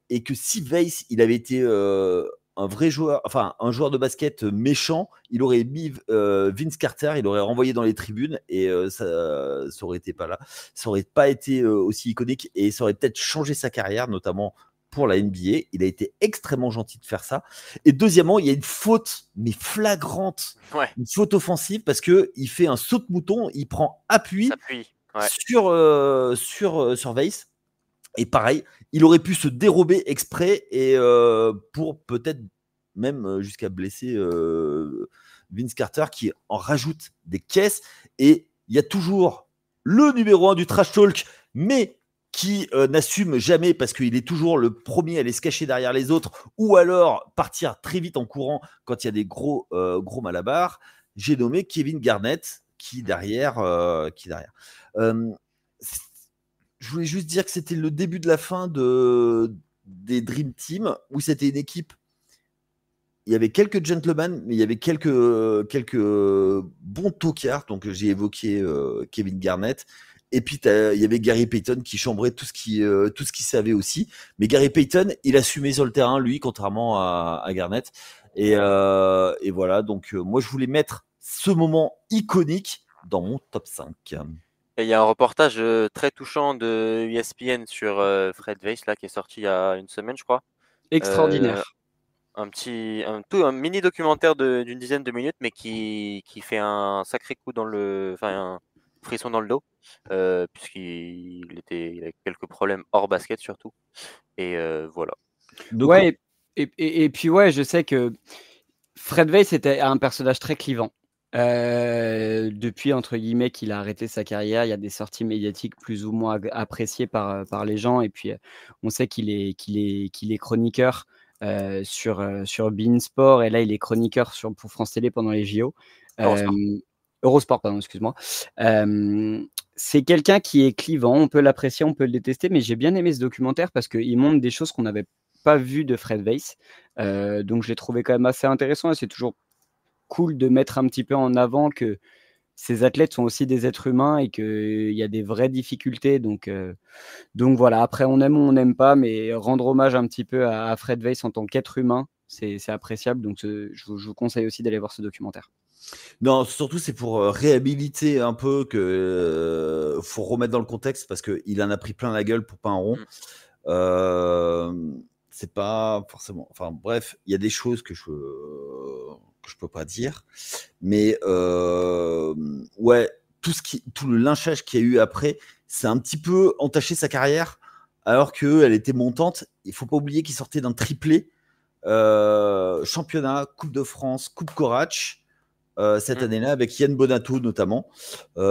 et que si Weiss, il avait été euh, un vrai joueur, enfin un joueur de basket euh, méchant, il aurait mis euh, Vince Carter, il aurait renvoyé dans les tribunes et ça, ça, aurait été pas là, ça aurait pas été aussi iconique et ça aurait peut-être changé sa carrière, notamment pour la NBA. Il a été extrêmement gentil de faire ça. Et deuxièmement, il y a une faute, mais flagrante, une faute offensive parce que il fait un saut de mouton, il prend appui, sur sur sur Weiss. Et pareil, il aurait pu se dérober exprès et euh, pour peut-être même euh, jusqu'à blesser euh, Vince Carter qui en rajoute des caisses. Et il y a toujours le numéro un du trash talk, mais qui n'assume jamais parce qu'il est toujours le premier à aller se cacher derrière les autres ou alors partir très vite en courant quand il y a des gros, gros malabar. J'ai nommé Kevin Garnett qui derrière. qui derrière je voulais juste dire que c'était le début de la fin de, des Dream Team, où c'était une équipe. Il y avait quelques gentlemen, mais il y avait quelques, quelques bons tocards. Donc, j'ai évoqué euh, Kevin Garnett. Et puis, il y avait Gary Payton qui chambrait tout ce qui, euh, tout ce qu'il savait aussi. Mais Gary Payton, il assumait sur le terrain, lui, contrairement à, Garnett. Et, euh, et, voilà. Donc, moi, je voulais mettre ce moment iconique dans mon top 5 il y a un reportage euh, très touchant de ESPN sur euh, Fred Weiss là, qui est sorti il y a une semaine, je crois. Extraordinaire. Euh, un petit, un, mini documentaire d'une dizaine de minutes, mais qui, fait un sacré coup dans le, enfin un frisson dans le dos, puisqu'il était, il avait quelques problèmes hors basket surtout. Et voilà. ouais, et, puis ouais, je sais que Fred Weiss était un personnage très clivant. Euh, depuis, entre guillemets, qu'il a arrêté sa carrière, il y a des sorties médiatiques plus ou moins appréciées par, euh, par les gens. Et puis, euh, on sait qu'il est, qu'il est, qu'il est chroniqueur sur, sur Sport Et là, il est chroniqueur sur, pour France Télé pendant les JO. Eurosport, pardon, excuse-moi. c'est quelqu'un qui est clivant. On peut l'apprécier, on peut le détester. Mais j'ai bien aimé ce documentaire parce qu'il montre des choses qu'on n'avait pas vues de Fred Weiss. donc, je l'ai trouvé quand même assez intéressant. Et c'est toujours cool de mettre un petit peu en avant que ces athlètes sont aussi des êtres humains et qu'il euh, y a des vraies difficultés. Donc, euh, donc voilà, après on aime ou on n'aime pas, mais rendre hommage un petit peu à, Fred Weiss en tant qu'être humain, c'est appréciable. Donc je, vous conseille aussi d'aller voir ce documentaire. Non, surtout c'est pour euh, réhabiliter un peu que faut remettre dans le contexte parce qu'il en a pris plein la gueule pour pas un rond. Mm. c'est pas forcément. Enfin bref, il y a des choses que je je peux pas dire. Mais euh, ouais, tout ce qui, tout le lynchage qu'il y a eu après, c'est un petit peu entaché sa carrière, alors qu'elle était montante. Il faut pas oublier qu'il sortait d'un triplé euh, championnat, Coupe de France, Coupe Corach. Euh, cette mmh. année-là avec Yann Bonato notamment. il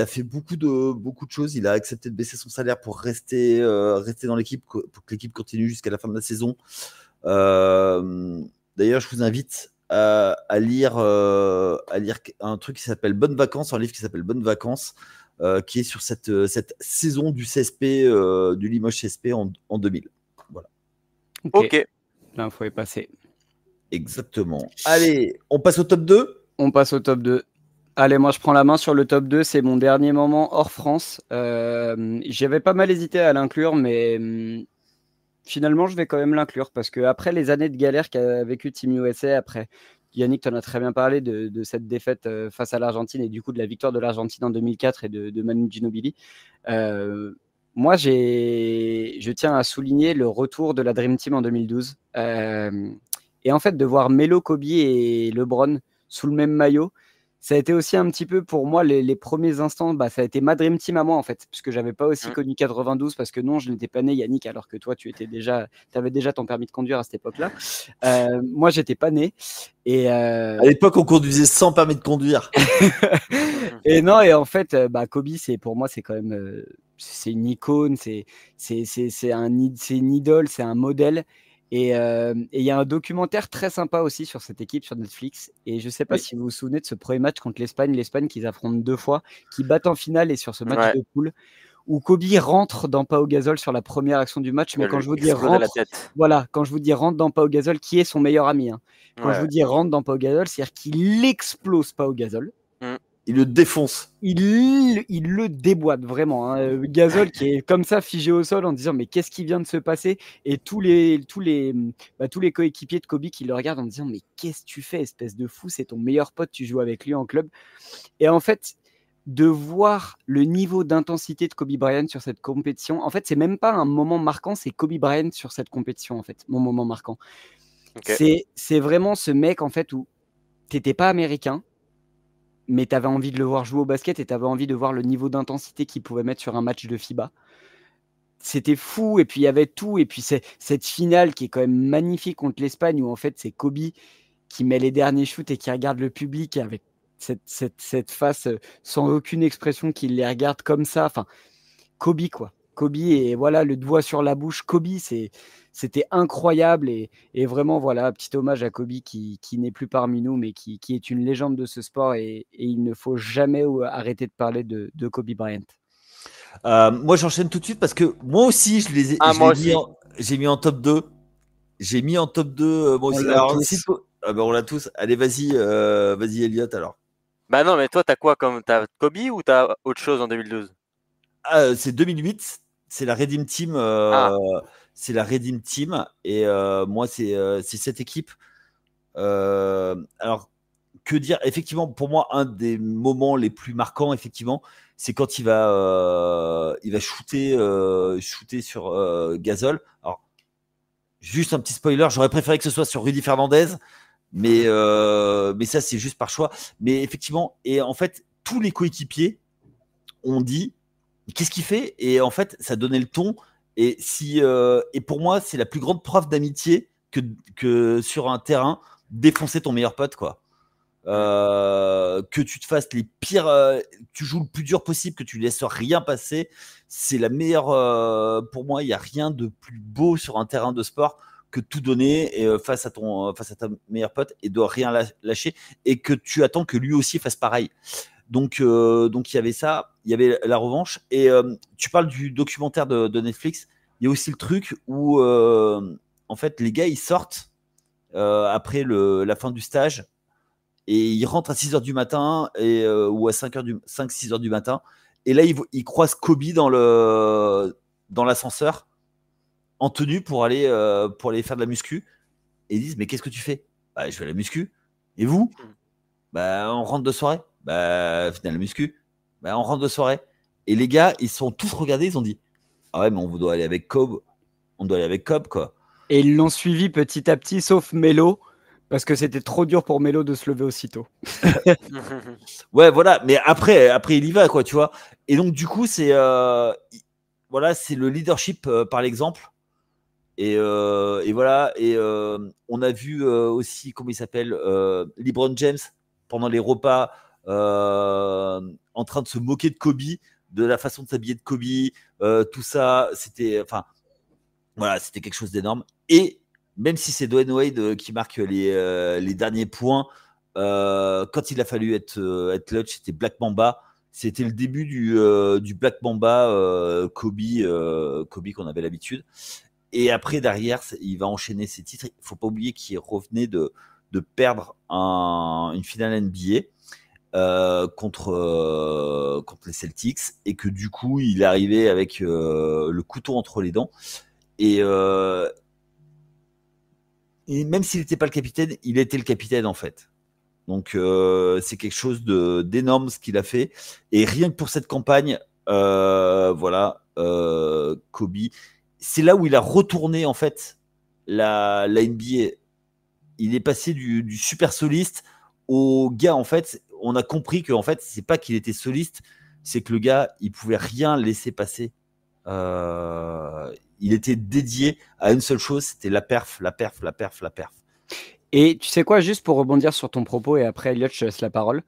a fait beaucoup de, beaucoup de choses. Il a accepté de baisser son salaire pour rester, rester dans l'équipe, pour que l'équipe continue jusqu'à la fin de la saison. D'ailleurs, je vous invite euh, à, lire, euh, à lire un truc qui s'appelle Bonnes Vacances, un livre qui s'appelle Bonnes Vacances, euh, qui est sur cette, cette saison du CSP, du Limoges CSP en, 2000. Voilà. Ok. okay. L'info est passée. Exactement. Allez, on passe au top 2 On passe au top 2. Allez, moi je prends la main sur le top 2, c'est mon dernier moment hors France. J'avais pas mal hésité à l'inclure, mais hum, finalement, je vais quand même l'inclure parce que après les années de galère qu'a vécu Team USA, après Yannick, tu en as très bien parlé de, cette défaite euh, face à l'Argentine et du coup de la victoire de l'Argentine en 2004 et de, Manu Ginobili. Euh, moi, je tiens à souligner le retour de la Dream Team en 2012. Euh, et en fait, de voir Melo, Kobe et LeBron sous le même maillot, ça a été aussi un petit peu pour moi les, premiers instants, bah, ça a été ma dream team à moi en fait, puisque j'avais pas aussi mmh. connu 92 parce que non, je n'étais pas né Yannick alors que toi tu étais déjà, avais déjà ton permis de conduire à cette époque-là. Euh, moi j'étais pas né et euh à l'époque on conduisait sans permis de conduire. Mmh. et non et en fait euh, bah, Kobe c'est pour moi c'est quand même euh, c'est une icône, c'est c'est c'est un c'est une idole, c'est un modèle euh, et il y a un documentaire très sympa aussi sur cette équipe sur Netflix. Et je ne sais pas si vous vous souvenez de ce premier match contre l'Espagne, l'Espagne qu'ils affrontent deux fois, qui battent en finale et sur ce match de poule où Kobe rentre dans Pau Gasol sur la première action du match. Mais quand je vous dis rentre, la tête. voilà, quand je vous dis rentre dans Pau Gasol, qui est son meilleur ami. Hein. Quand je vous dis rentre dans Pau Gasol, c'est-à-dire qu'il explose Pau Gasol. Il le défonce. Il, le déboîte vraiment. Hein. Euh, qui est comme ça figé au sol en disant mais qu'est-ce qui vient de se passer Et tous les, tous les, bah, tous les coéquipiers de Kobe qui le regardent en disant mais qu'est-ce que tu fais espèce de fou C'est ton meilleur pote, tu joues avec lui en club. Et en fait, de voir le niveau d'intensité de Kobe Bryant sur cette compétition, en fait c'est même pas un moment marquant, c'est Kobe Bryant sur cette compétition en fait, mon moment marquant. C'est vraiment ce mec en fait où t'étais pas américain, mais tu avais envie de le voir jouer au basket et tu avais envie de voir le niveau d'intensité qu'il pouvait mettre sur un match de FIBA. C'était fou, et puis il y avait tout, et puis cette finale qui est quand même magnifique contre l'Espagne, où en fait c'est Kobe qui met les derniers shoots et qui regarde le public avec cette, cette face euh, sans aucune expression, qui les regarde comme ça. Enfin, Kobe, quoi. Kobe et voilà le doigt sur la bouche. Kobe, c'était incroyable et, vraiment voilà petit hommage à Kobe qui, n'est plus parmi nous mais qui, qui, est une légende de ce sport et, il ne faut jamais euh, arrêter de parler de, Kobe Bryant. Euh, moi j'enchaîne tout de suite parce que moi aussi je les ai, ah, j'ai mis, en top 2. J'ai mis en top 2 euh, ah, bah, on l'a tous. Allez, vas-y, vas-y Elliot alors. Bah non, mais toi, tu as quoi comme t'as Kobe ou tu as autre chose en 2012 ah, C'est 2008, c'est la Redim Team. Euh, ah. C'est la Team. Et euh, moi, euh, c'est cette équipe. alors, que dire Effectivement, pour moi, un des moments les plus marquants, effectivement, c'est quand il va, il va shooter, shooter sur Gazol. Alors, juste un petit spoiler, j'aurais préféré que ce soit sur Rudy Fernandez, mais, mais ça, c'est juste par choix. Mais effectivement, et en fait, tous les coéquipiers ont dit qu'est-ce qu'il fait Et en fait, ça donnait le ton. Et, si, euh, et pour moi, c'est la plus grande preuve d'amitié que, que sur un terrain, défoncer ton meilleur pote, quoi. Euh, que tu te fasses les pires, euh, tu joues le plus dur possible, que tu laisses rien passer, c'est la meilleure. pour moi, il n'y a rien de plus beau sur un terrain de sport que tout donner et, face à ton, face à ta meilleure pote et de rien lâcher et que tu attends que lui aussi fasse pareil. Donc, euh, donc il y avait ça, il y avait la revanche. Et euh, tu parles du documentaire de, Netflix. Il y a aussi le truc où, euh, en fait, les gars, ils sortent après la fin du stage et ils rentrent à 6 h du matin et, ou à 5 6 h du matin. Et là, ils, ils croisent Kobe dans dans l'ascenseur en tenue pour aller, pour aller faire de la muscu. Et ils disent, mais qu'est-ce que tu fais bah, Je fais la muscu. Et vous hmm. bah, On rentre de soirée. Bah, final, muscu. Bah, on rentre de soirée. Et les gars, ils sont tous regardés, ils ont dit Ah ouais, mais on doit aller avec Cobb. On doit aller avec Cobb, quoi. Et ils l'ont suivi petit à petit, sauf Melo, parce que c'était trop dur pour Melo de se lever aussitôt. ouais, voilà. Mais après, après, il y va, quoi, tu vois. Et donc, du coup, c'est euh, voilà, c'est le leadership euh, par l'exemple. Euh, et, voilà. Et on a vu aussi, comment il s'appelle, LeBron James pendant les repas. Euh, en train de se moquer de Kobe, de la façon de s'habiller de Kobe, euh, tout ça, c'était, enfin, voilà, c'était quelque chose d'énorme. Et même si c'est Dwayne Wade euh, qui marque les, derniers points, quand il a fallu être, être clutch, c'était Black Mamba c'était le début du, Black Mamba Kobe, Kobe qu'on avait l'habitude. Et après, derrière, il va enchaîner ses titres. Il faut pas oublier qu'il revenait de, perdre une finale NBA. Euh, euh, contre les Celtics et que du coup il est arrivé avec euh, le couteau entre les dents et, même s'il n'était pas le capitaine il était le capitaine en fait donc c'est quelque chose d'énorme ce qu'il a fait et rien que pour cette campagne voilà Kobe c'est là où il a retourné en fait la, la NBA il est passé du, du super soliste au gars en fait on a compris que en fait, c'est pas qu'il était soliste, c'est que le gars, il pouvait rien laisser passer. Euh, il était dédié à une seule chose, c'était la perf, la perf, la perf, la perf. Et tu sais quoi, juste pour rebondir sur ton propos, et après, Elliot, je te laisse la parole.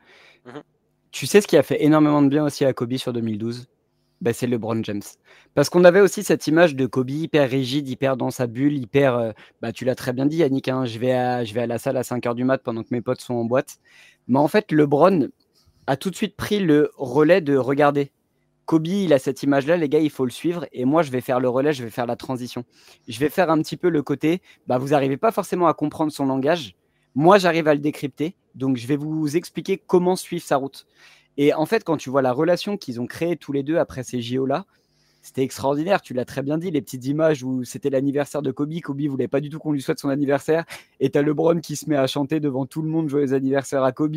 Mhm. Tu sais ce qui a fait énormément de bien aussi à Kobe sur 2012 bah, c'est LeBron James. Parce qu'on avait aussi cette image de Kobe hyper rigide, hyper dans sa bulle, hyper. Euh, bah, tu l'as très bien dit, Yannick, hein, je, vais à, je vais à la salle à 5 h du mat pendant que mes potes sont en boîte. Mais en fait, LeBron a tout de suite pris le relais de regarder. Kobe, il a cette image-là, les gars, il faut le suivre. Et moi, je vais faire le relais, je vais faire la transition. Je vais faire un petit peu le côté, bah, vous n'arrivez pas forcément à comprendre son langage. Moi, j'arrive à le décrypter. Donc, je vais vous expliquer comment suivre sa route. Et en fait, quand tu vois la relation qu'ils ont créée tous les deux après ces JO-là, c'était extraordinaire. Tu l'as très bien dit, les petites images où c'était l'anniversaire de Kobe. Kobe voulait pas du tout qu'on lui souhaite son anniversaire. Et t'as LeBron qui se met à chanter devant tout le monde Joyeux anniversaire à Kobe.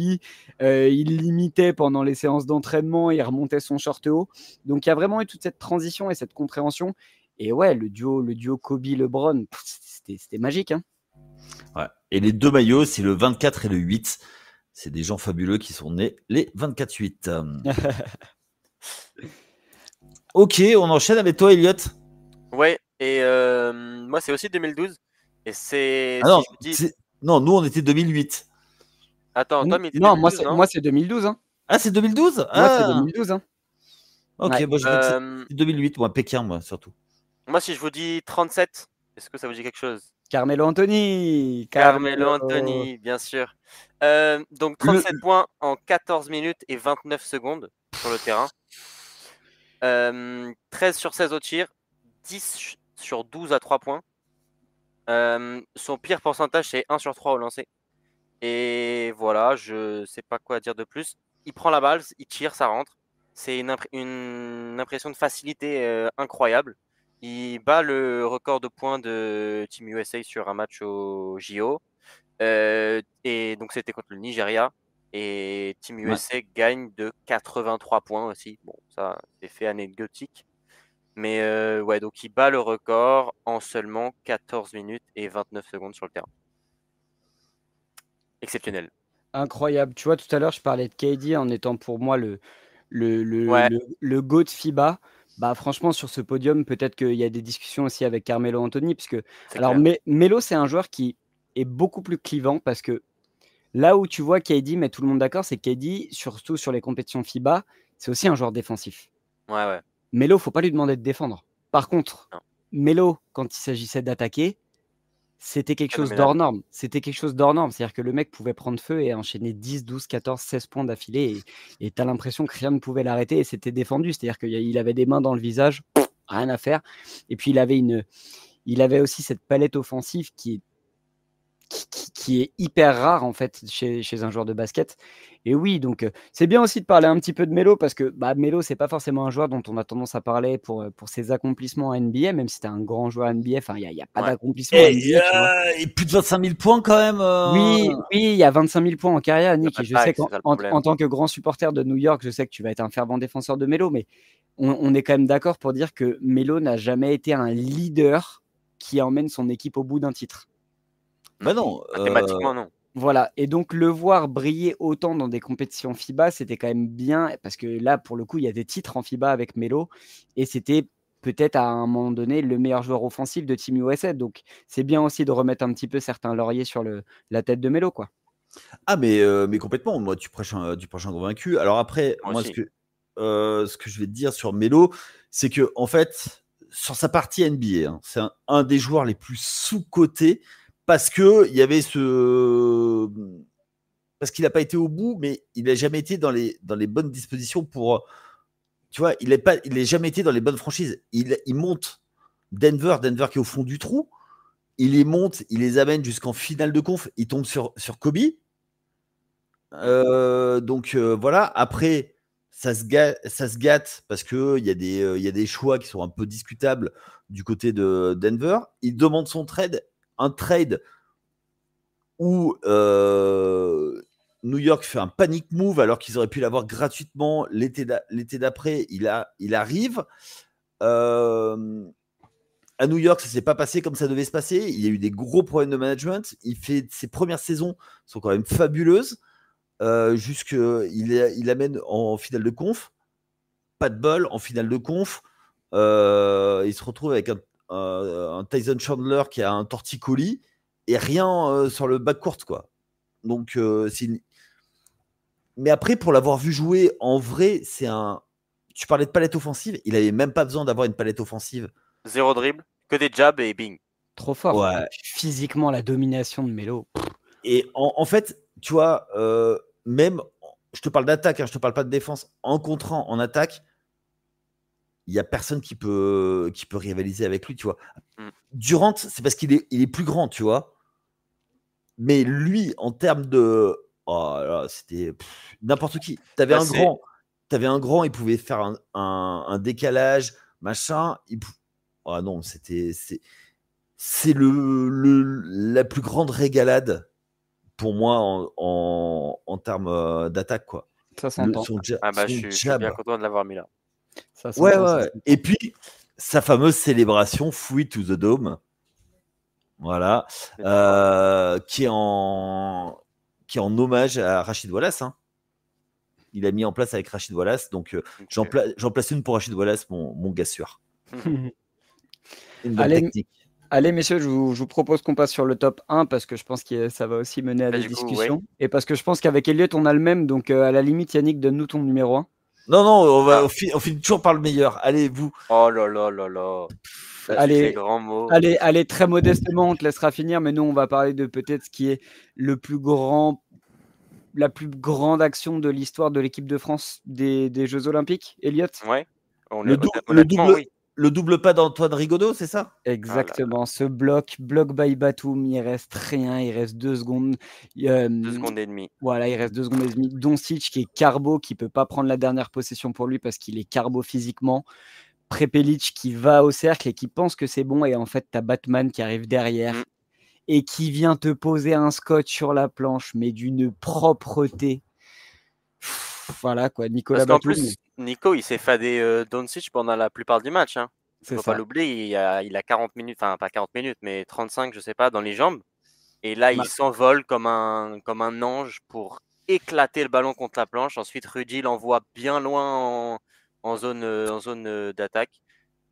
Euh, il l'imitait pendant les séances d'entraînement. Il remontait son short haut. Donc il y a vraiment eu toute cette transition et cette compréhension. Et ouais, le duo, le duo Kobe-LeBron, c'était magique. Hein. Et les deux maillots, c'est le 24 et le 8. C'est des gens fabuleux qui sont nés les 24-8. ok, on enchaîne avec toi, Elliot. Ouais, et euh, moi, c'est aussi 2012. Et ah c'est. non, nous, on était 2008. Attends, toi, mais Non, moi, c'est 2012. Hein. Ah, c'est 2012 c'est 2012. Ah. Hein. Ok, moi, je euh... que 2008, moi, Pékin, moi, surtout. Moi, si je vous dis 37, est-ce que ça vous dit quelque chose Carmelo Anthony Carmelo Anthony, bien sûr. Euh, donc 37 points en 14 minutes et 29 secondes sur le terrain. 13 euh, sur 16 au tir, 10 sur 12 à 3 points. Euh, son pire pourcentage, c'est 1 sur 3 au lancer. Et voilà, je sais pas quoi dire de plus. Il prend la balle, il tire, ça rentre. C'est une, une, impression de facilité incroyable. Il bat le record de points de Team USA sur un match au JO. Euh, et donc c'était contre le Nigeria. Et Team USA gagne de 83 points aussi. Bon, ça, c'est fait anecdotique. Mais euh, ouais, donc il bat le record en seulement 14 minutes et 29 secondes sur le terrain. Exceptionnel. Incroyable. Tu vois, tout à l'heure, je parlais de KD en étant pour moi le, le, le, le, go de FIBA. Bah, franchement, sur ce podium, peut-être qu'il y a des discussions aussi avec Carmelo Anthony. puisque alors, Melo, c'est un joueur qui, est beaucoup plus clivant parce que là où tu vois dit mais tout le monde d'accord, c'est dit surtout sur les compétitions FIBA, c'est aussi un joueur défensif. Ouais, ouais. Melo, faut pas lui demander de défendre. Par contre, Melo, quand il s'agissait d'attaquer, c'était quelque chose d'hors norme. C'était quelque chose d'hors norme. C'est-à-dire que le mec pouvait prendre feu et enchaîner 10, 12, 14, 16 points d'affilée. Et tu as l'impression que rien ne pouvait l'arrêter et c'était défendu. C'est-à-dire qu'il avait des mains dans le visage, rien à faire. Et puis il avait, une, il avait aussi cette palette offensive qui est qui, est hyper rare en fait chez, un joueur de basket. Et oui, donc euh, c'est bien aussi de parler un petit peu de Melo parce que bah, Melo c'est pas forcément un joueur dont on a tendance à parler pour, euh, pour ses accomplissements à NBA, même si c'était un grand joueur NBA. Enfin, il n'y a, pas d'accomplissement. Et, euh, et, plus de 25 000 points quand même. Euh. Oui, oui, il y a 25 000 points en carrière, Nick. Et je sais qu'en en, tant que grand supporter de New York, je sais que tu vas être un fervent défenseur de Melo, mais on, on, est quand même d'accord pour dire que Melo n'a jamais été un leader qui emmène son équipe au bout d'un titre. Bah mmh. non. Mathématiquement, euh, non. Voilà, et donc le voir briller autant dans des compétitions FIBA, c'était quand même bien, parce que là, pour le coup, il y a des titres en FIBA avec Melo, et c'était peut-être à un moment donné le meilleur joueur offensif de Team USA. Donc c'est bien aussi de remettre un petit peu certains lauriers sur le, la tête de Melo, quoi. Ah, mais, euh, mais complètement, moi, tu prêches un, prochain convaincu. Alors après, moi, ce, que, euh, ce que, je vais te dire sur Melo, c'est que en fait, sur sa partie NBA, hein, c'est un, des joueurs les plus sous-cotés parce que il y avait ce parce qu'il n'a pas été au bout, mais il n'a jamais été dans les, dans les bonnes dispositions pour. Tu vois, il n'est pas, il jamais été dans les bonnes franchises. Il, monte Denver, Denver qui est au fond du trou. Il les monte, il les amène jusqu'en finale de conf. Il tombe sur, sur Kobe. Euh, donc euh, voilà. Après, ça se, gâte, ça se gâte parce que il y, des, euh, il y a des choix qui sont un peu discutables du côté de Denver. Il demande son trade un trade où euh, New York fait un panic move alors qu'ils auraient pu l'avoir gratuitement l'été d'après. Il, arrive. Euh, à New York, ça s'est pas passé comme ça devait se passer. Il y a eu des gros problèmes de management. Il fait ses premières saisons sont quand même fabuleuses. Euh, jusque il, amène en finale de conf. Pas de bol en finale de conf. il se retrouve avec un un Tyson Chandler qui a un torticolis et rien euh, sur le backcourt, quoi. Donc, euh, c'est Mais après, pour l'avoir vu jouer en vrai, c'est un. Tu parlais de palette offensive, il avait même pas besoin d'avoir une palette offensive. Zéro dribble, que des jabs et bing. Trop fort. Physiquement, la domination de Melo. Et en, fait, tu vois, euh, même, je te parle d'attaque, hein, je te parle pas de défense, en contrant, en attaque, il n'y a personne qui peut, qui peut rivaliser avec lui, tu vois. Mm. Durant, c'est parce qu'il est, il est plus grand, tu vois. Mais lui, en termes de. Oh c'était n'importe qui. Tu avais bah, un grand. un grand, il pouvait faire un, décalage, machin. Oh non, c'était. C'est le, la plus grande régalade pour moi en, termes euh, d'attaque, quoi. Ça s'entend. Ah bah, je, suis bien content de l'avoir mis là ouais, Et puis, sa fameuse célébration Fouille to the Dome. Voilà. Euh, qui, est en, qui en hommage à Rachid Wallace. Hein. Il a mis en place avec Rachid Wallace. Donc, euh, j'en, place une pour Rachid Wallace, mon, mon gars sûr. Allez, messieurs, je vous, propose qu'on passe sur le top 1 parce que je pense que ça va aussi mener à bah, des discussions. Et parce que je pense qu'avec Elliot, on a le même. Donc, euh, à la limite, Yannick, donne-nous ton numéro 1. Non, non, ah. on, finit, toujours par le meilleur. Allez, vous. Oh là là là là. allez, grand allez, très modestement, on te laissera finir, mais nous, on va parler de peut-être ce qui est le plus grand, la plus grande action de l'histoire de l'équipe de France des, Jeux Olympiques, Elliot. Ouais. On le, double, oui le double pas d'Antoine Rigaudot, c'est ça Exactement, ce bloc, bloc by Batum, il reste rien, il reste deux secondes. Euh, deux secondes et demie. Voilà, il reste deux secondes et demie. Doncic qui est carbo, qui peut pas prendre la dernière possession pour lui parce qu'il est carbo physiquement. Prepelic qui va au cercle et qui pense que c'est bon et en fait tu as Batman qui arrive derrière mm. et qui vient te poser un scotch sur la planche mais d'une propreté voilà quoi, Nicolas Parce Batum, plus, Nico, il s'est fadé euh, Doncic pendant la plupart du match. Hein. Il faut pas l'oublier, il a, il a 40 minutes, enfin pas 40 minutes, mais 35, je sais pas, dans les jambes. Et là, il s'envole comme un, comme un ange pour éclater le ballon contre la planche. Ensuite, Rudy l'envoie bien loin en, zone, en zone euh, euh, d'attaque.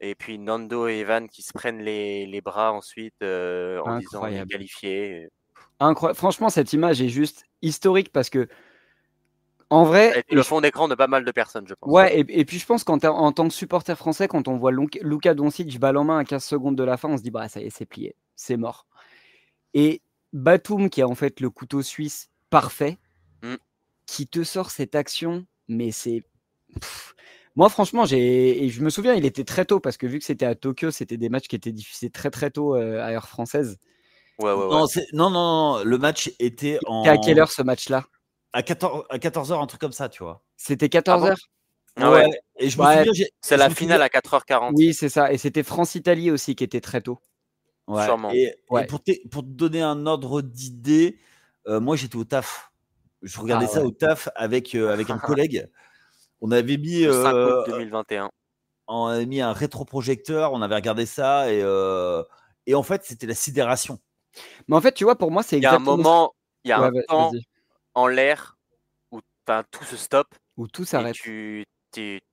Et puis Nando et Evan qui se prennent les, les bras ensuite en en Incroyable. disant qualifié. Incroyable. Franchement, cette image est juste historique parce que en vrai, le fond d'écran de pas mal de personnes, je pense. Ouais, et, puis je pense qu'en en tant que supporter français, quand on voit Luka Doncic balle en main à 15 secondes de la fin, on se dit bah ça y est, c'est plié, c'est mort. Et Batum, qui a en fait le couteau suisse parfait, mm. qui te sort cette action, mais c'est moi, franchement, j'ai. je me souviens, il était très tôt parce que vu que c'était à Tokyo, c'était des matchs qui étaient diffusés très très tôt euh, à heure française. Ouais, ouais, ouais. Non, non, non, le match était en. à quelle heure ce match-là à 14, à 14h, un truc comme ça, tu vois. C'était 14h ah ouais. Et je c'est la finale à 4h40. Oui, c'est ça. Et c'était France-Italie aussi qui était très tôt. Sûrement. Et, pour, te, donner un ordre d'idée, euh, moi j'étais au taf. Je regardais ah ça au taf avec, euh, avec un collègue. On avait mis. Euh, on avait mis un rétroprojecteur, on avait regardé ça et, et en fait c'était la sidération. Mais en fait, tu vois, pour moi c'est exactement. Il y a un moment, en l'air où tout se stoppe. Où tout s'arrête. Tu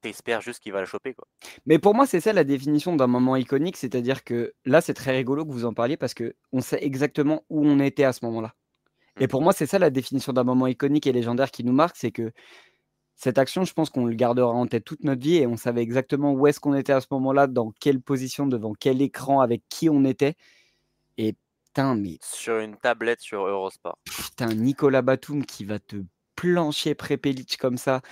t'espères juste qu'il va la choper. Quoi. Mais pour moi, c'est ça la définition d'un moment iconique. C'est-à-dire que là, c'est très rigolo que vous en parliez parce que on sait exactement où on était à ce moment-là. Et mmh. pour moi, c'est ça la définition d'un moment iconique et légendaire qui nous marque, c'est que cette action, je pense qu'on le gardera en tête toute notre vie et on savait exactement où est-ce qu'on était à ce moment-là, dans quelle position, devant quel écran, avec qui on était. Et Putain, mais. Sur une tablette sur Eurosport. Putain, Nicolas Batum qui va te plancher Prepelic comme ça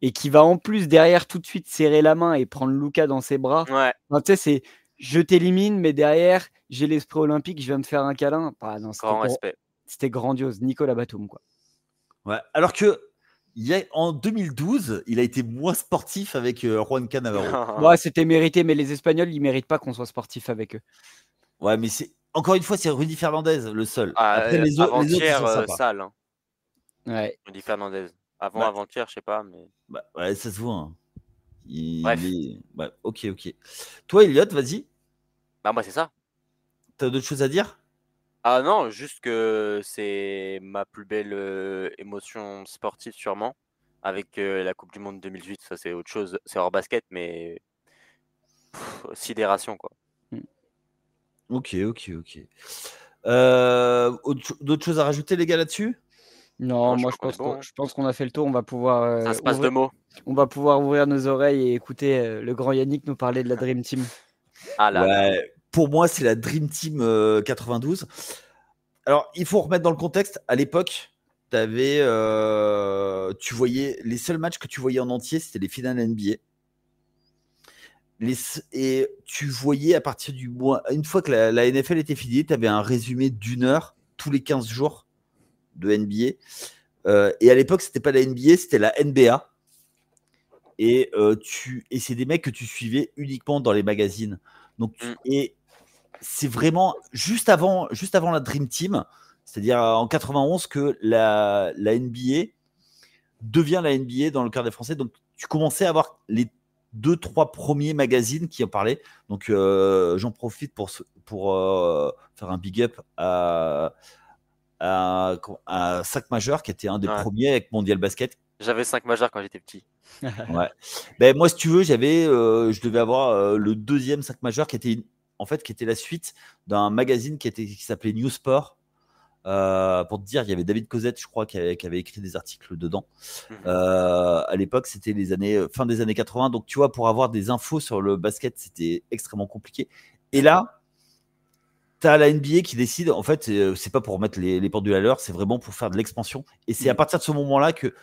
et qui va en plus derrière tout de suite serrer la main et prendre Luca dans ses bras. Ouais. tu sais, c'est je t'élimine, mais derrière, j'ai l'esprit olympique, je viens de faire un câlin. Bah, respect. C'était grandiose. Nicolas Batum, quoi. Ouais, alors que il y a, en 2012, il a été moins sportif avec euh, Juan Canavaro. ouais, c'était mérité, mais les Espagnols, ils méritent pas qu'on soit sportif avec eux. Ouais, mais c'est encore une fois, c'est Rudy Fernandez le seul. Ah, Après, les, euh, les autres, sont euh, sale. Hein. Rudy Fernandez. Avant, bah. avant-hier, je sais pas. Mais... Bah, ouais, ça se voit. Hein. Bref. Bah, ok, ok. Toi, Elliot, vas-y. Bah, moi, c'est ça. Tu as d'autres choses à dire Ah non, juste que c'est ma plus belle euh, émotion sportive, sûrement. Avec la Coupe du Monde 2008, ça, c'est autre chose. C'est hors basket, mais. sidération, quoi. Ok, ok, ok. Euh, d'autres choses à rajouter, les gars, là-dessus non, moi hein. je pense, qu'on a fait le tour. On va pouvoir. Euh, Ça se passe de mots. On va pouvoir ouvrir nos oreilles et écouter euh, le grand Yannick nous parler de la Dream Team. Ah là. pour moi, c'est la Dream Team 92. Alors, il faut remettre dans le contexte. À l'époque, avais, tu voyais les seuls matchs que tu voyais en entier, c'était les finales NBA et tu voyais à partir du mois, une fois que la, NFL était finie, tu avais un résumé d'une heure tous les 15 jours de NBA. Euh, et à l'époque, c'était pas la NBA, c'était la NBA. Et, euh, tu, et c'est des mecs que tu suivais uniquement dans les magazines. Donc, mm. et c'est vraiment juste avant, juste avant la Dream Team, c'est-à-dire en 91, que la, la NBA devient la NBA dans le cœur des Français. Donc, tu commençais à avoir les deux, trois premiers magazines qui en parlaient. Donc, euh, j'en profite pour, pour euh, faire un big up à, à, à, Sac Majeur, qui était un des premiers avec Mondial Basket. J'avais 5 majeurs quand j'étais petit. ouais. Ben, moi, si tu veux, j'avais, euh, je devais avoir le deuxième 5 majeur qui était, en fait, qui était la suite d'un magazine qui, était, qui s'appelait New Sport euh, pour te dire, il y avait David Cosette, je crois, qui avait, écrit des articles dedans. Mhm. Euh, à l'époque, c'était les années euh, fin des années 80, donc tu vois, pour avoir des infos sur le basket, c'était extrêmement compliqué. Et là, tu as la NBA qui décide. En fait, c'est pas pour mettre les, pendules à l'heure, c'est vraiment pour faire de l'expansion. Et c'est à mhm. partir de ce moment-là que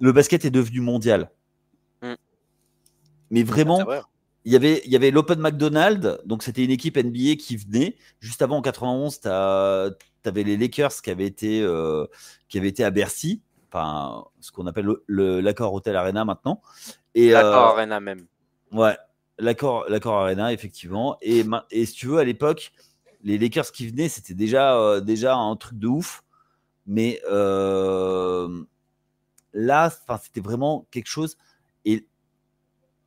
le basket est devenu mondial. Mhm. Mais vraiment. Ah, il y avait, il y avait l'Open McDonald's, donc c'était une équipe NBA qui venait. Juste avant, en 91, tu as tu avais les Lakers qui avaient été, euh, qui avait été à Bercy, enfin, ce qu'on appelle l'accord Hotel Arena maintenant. Euh, l'accord Arena même. Ouais, l'accord Arena, effectivement. Et, et si tu veux, à l'époque, les Lakers qui venaient, c'était déjà, euh, déjà un truc de ouf. Mais là, c'était vraiment quelque chose. Et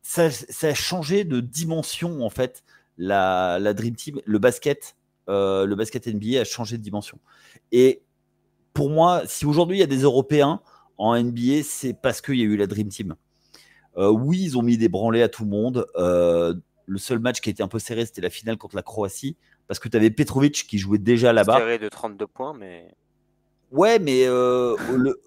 ça, ça, a changé de dimension, en fait, la, la Dream Team, le basket euh, le basket NBA a changé de dimension. Et pour moi, si aujourd'hui il y a des Européens en NBA, c'est parce qu'il y a eu la Dream Team. Euh, oui, ils ont mis des branlés à tout le monde. Euh, le seul match qui était un peu serré, c'était la finale contre la Croatie, parce que tu avais Petrovic qui jouait déjà là-bas. Serré de 32 points, mais. Ouais, mais le.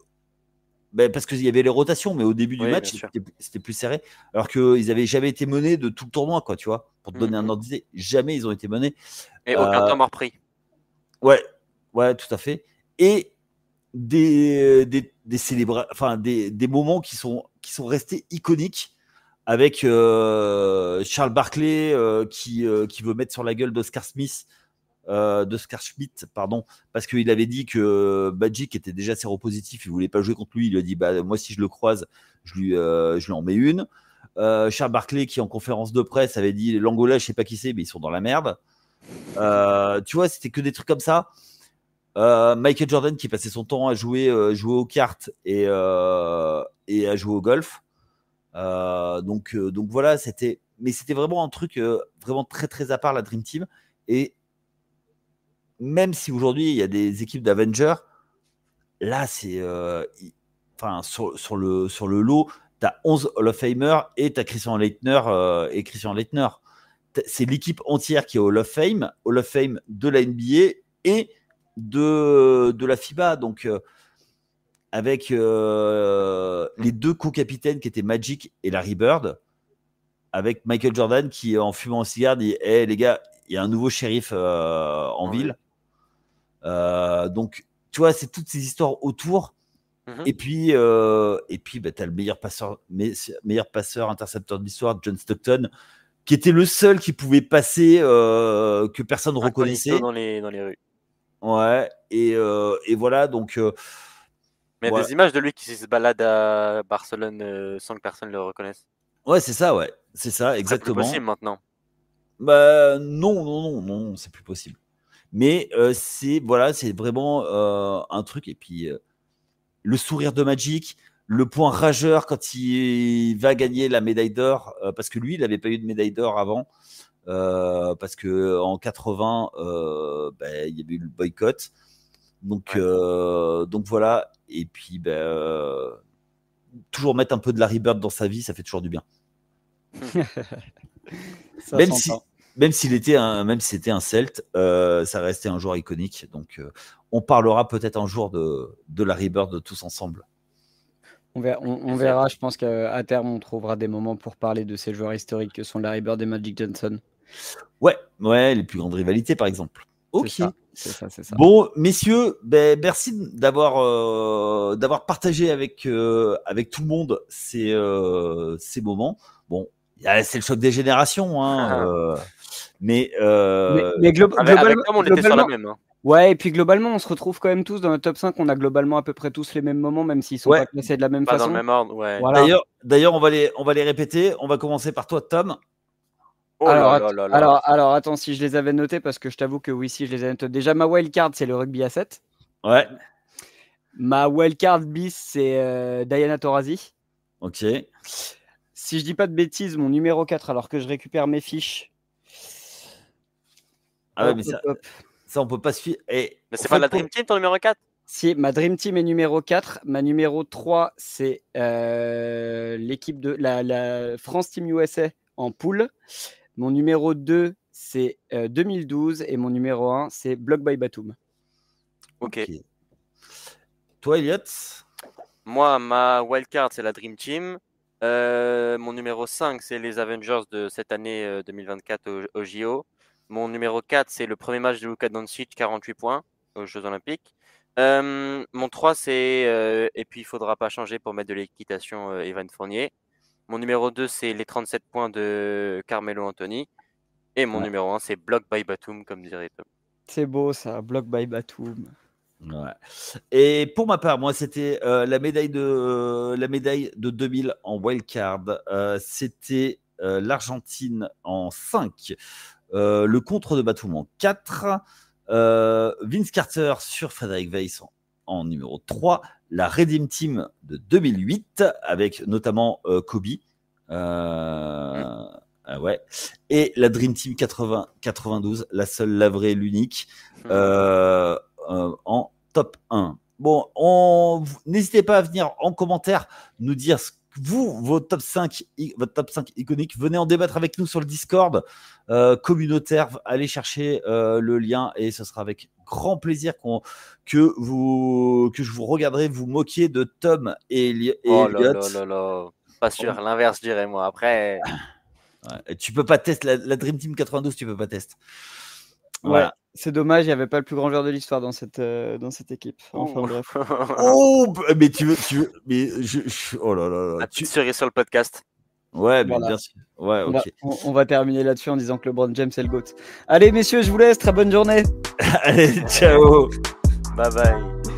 parce qu'il y avait les rotations, mais au début du match, c'était plus serré. Alors qu'ils n'avaient jamais été menés de tout le tournoi, quoi, tu vois. Pour te mmh, donner un mmh. ordre d'idée, jamais ils ont été menés. Et aucun euh, temps mort Ouais, ouais, tout à fait. Et des, des, des, enfin, des, moments qui sont, qui sont restés iconiques avec euh, Charles Barclay euh, qui, qui veut mettre sur la gueule d'Oscar Smith, d'Oscar Schmidt, pardon, parce qu'il avait dit que Magic était déjà séropositif, il voulait pas jouer contre lui. Il lui a dit bah, Moi, si je le croise, je lui, je lui en mets une. Euh, Charles Barclay, qui en conférence de presse avait dit l'Angola, je sais pas qui c'est, mais ils sont dans la merde. Euh, tu vois, c'était que des trucs comme ça. Euh, Michael Jordan qui passait son temps à jouer, jouer aux cartes et, et à jouer au golf. donc, donc voilà, c'était. Mais c'était vraiment un truc vraiment très très à part la Dream Team. Et même si aujourd'hui il y a des équipes d'Avengers, là c'est. Enfin, sur, le, sur le lot, tu as 11 Hall of Famer et tu as Christian Leitner. Euh, et Christian Leitner. C'est l'équipe entière qui est Hall of Fame, Hall of Fame de la NBA et de, de la FIBA. Donc, euh, avec euh, les deux co-capitaines qui étaient Magic et Larry Bird, avec Michael Jordan qui, en fumant un cigare, dit Hé hey, les gars, il y a un nouveau shérif en ah ville. donc, tu vois, c'est toutes ces histoires autour Mmh et puis, euh, et puis bah, tu as le meilleur passeur, meilleur passeur intercepteur de l'histoire, John Stockton, qui était le seul qui pouvait passer, euh, que personne ne reconnaissait. Dans les, dans les rues. Ouais, et, euh, et voilà, donc. Mais a des images de lui qui se balade à Barcelone sans que personne le reconnaisse. Ouais, c'est ça, ouais. C'est ça, exactement. C'est possible maintenant. Bah, non, non, non, non, c'est plus possible. Mais c'est voilà, c'est vraiment un truc. Et puis, le sourire de Magic, le point rageur quand il va gagner la médaille d'or, euh, parce que lui, il n'avait pas eu de médaille d'or avant, euh, parce que en 80, euh, ben, il y avait eu le boycott. Donc, donc voilà. Et puis, ben, toujours mettre un peu de la Bird dans sa vie, ça fait toujours du bien. même, si, même s'il était un, même c'était un Celt, euh, ça restait un joueur iconique. Donc, euh, on parlera peut-être un jour de, de la Rebirth de tous ensemble. On verra, je pense qu'à terme, on trouvera des moments pour parler de ces joueurs historiques que sont la Rebirth et Magic Johnson. Ouais, ouais, les plus grandes rivalités, par exemple. Ok. Ça, Bon, messieurs, ben, merci d'avoir euh, d'avoir partagé avec avec tout le monde ces ces moments. Bon, c'est le choc des générations. Hein, ah. euh, mais, euh, globalement, on était sur la même. Hein. Ouais, et puis globalement, on se retrouve quand même tous dans le top 5. On a globalement à peu près tous les mêmes moments, même s'ils sont pas classés de la même pas façon. Dans le même ordre, ouais. D'ailleurs, on, va les, on va les répéter. On va commencer par toi, Tom. Oh alors, alors, alors, attends, si je les avais notés, parce que je t'avoue que oui, si je les avais notés. Déjà, ma wildcard, c'est le rugby à 7. Ouais. Ma wildcard bis, c'est euh, Diana Taurasi. Ok si je dis pas de bêtises, mon numéro 4, alors que je récupère mes fiches. Ah ouais, mais ça, on peut pas se Et... Mais c'est pas la Dream Team ton numéro 4 Si, ma Dream Team est numéro 4. Ma numéro 3, c'est euh, l'équipe de la, France Team USA en poule. Mon numéro 2, c'est 2012. Euh, Et mon numéro 1, c'est Block by Batum. Ok. Toi, Elliot Moi, ma wildcard, c'est la Dream Team. Euh, mon numéro 5, c'est les Avengers de cette année 2024 euh, au, JO. Mon numéro 4, c'est le premier match de Luka Doncic, 48 points aux Jeux Olympiques. Euh, mon 3, c'est et puis il faudra pas changer pour mettre de l'équitation euh, Fournier. Mon numéro 2, c'est les 37 points de Carmelo Anthony. Et mon numéro 1, c'est Block by Batum, comme dirait Tom. C'est beau ça, Block by Batum. Et pour ma part, moi, c'était euh, la médaille de euh, la médaille de 2000 en wildcard. Euh, c'était euh, l'Argentine en 5, le contre de Batum en 4, Vince Carter sur Frédéric Weiss en, numéro 3, la Redeem Team de 2008 avec notamment Kobe. Mm. Ah ouais. Et la Dream Team 80, 92, la seule, la vraie, l'unique. Mm. Euh, euh, en top 1. Bon, on... n'hésitez pas à venir en commentaire nous dire ce vous, vos top 5, votre top 5 iconique, venez en débattre avec nous sur le Discord euh, communautaire. Allez chercher euh, le lien et ce sera avec grand plaisir qu'on que, vous, que je vous regarderai vous moquer de Tom et, Eli oh là Là pas sûr, l'inverse, dirais moi. Après, tu peux pas tester la, Dream Team 92, tu peux pas tester. Voilà. C'est dommage, il n'y avait pas le plus grand joueur de l'histoire dans cette, euh, dans cette équipe. Oh. Enfin, bref. oh, eh, mais tu veux. Tu veux mais je, oh là là. là tu... serais sur le podcast. Ouais, mais sûr. merci. Ouais, on, on, va, terminer là-dessus en disant que le LeBron James est le GOAT. Allez, messieurs, je vous laisse. Très bonne journée. Allez, ciao. bye bye.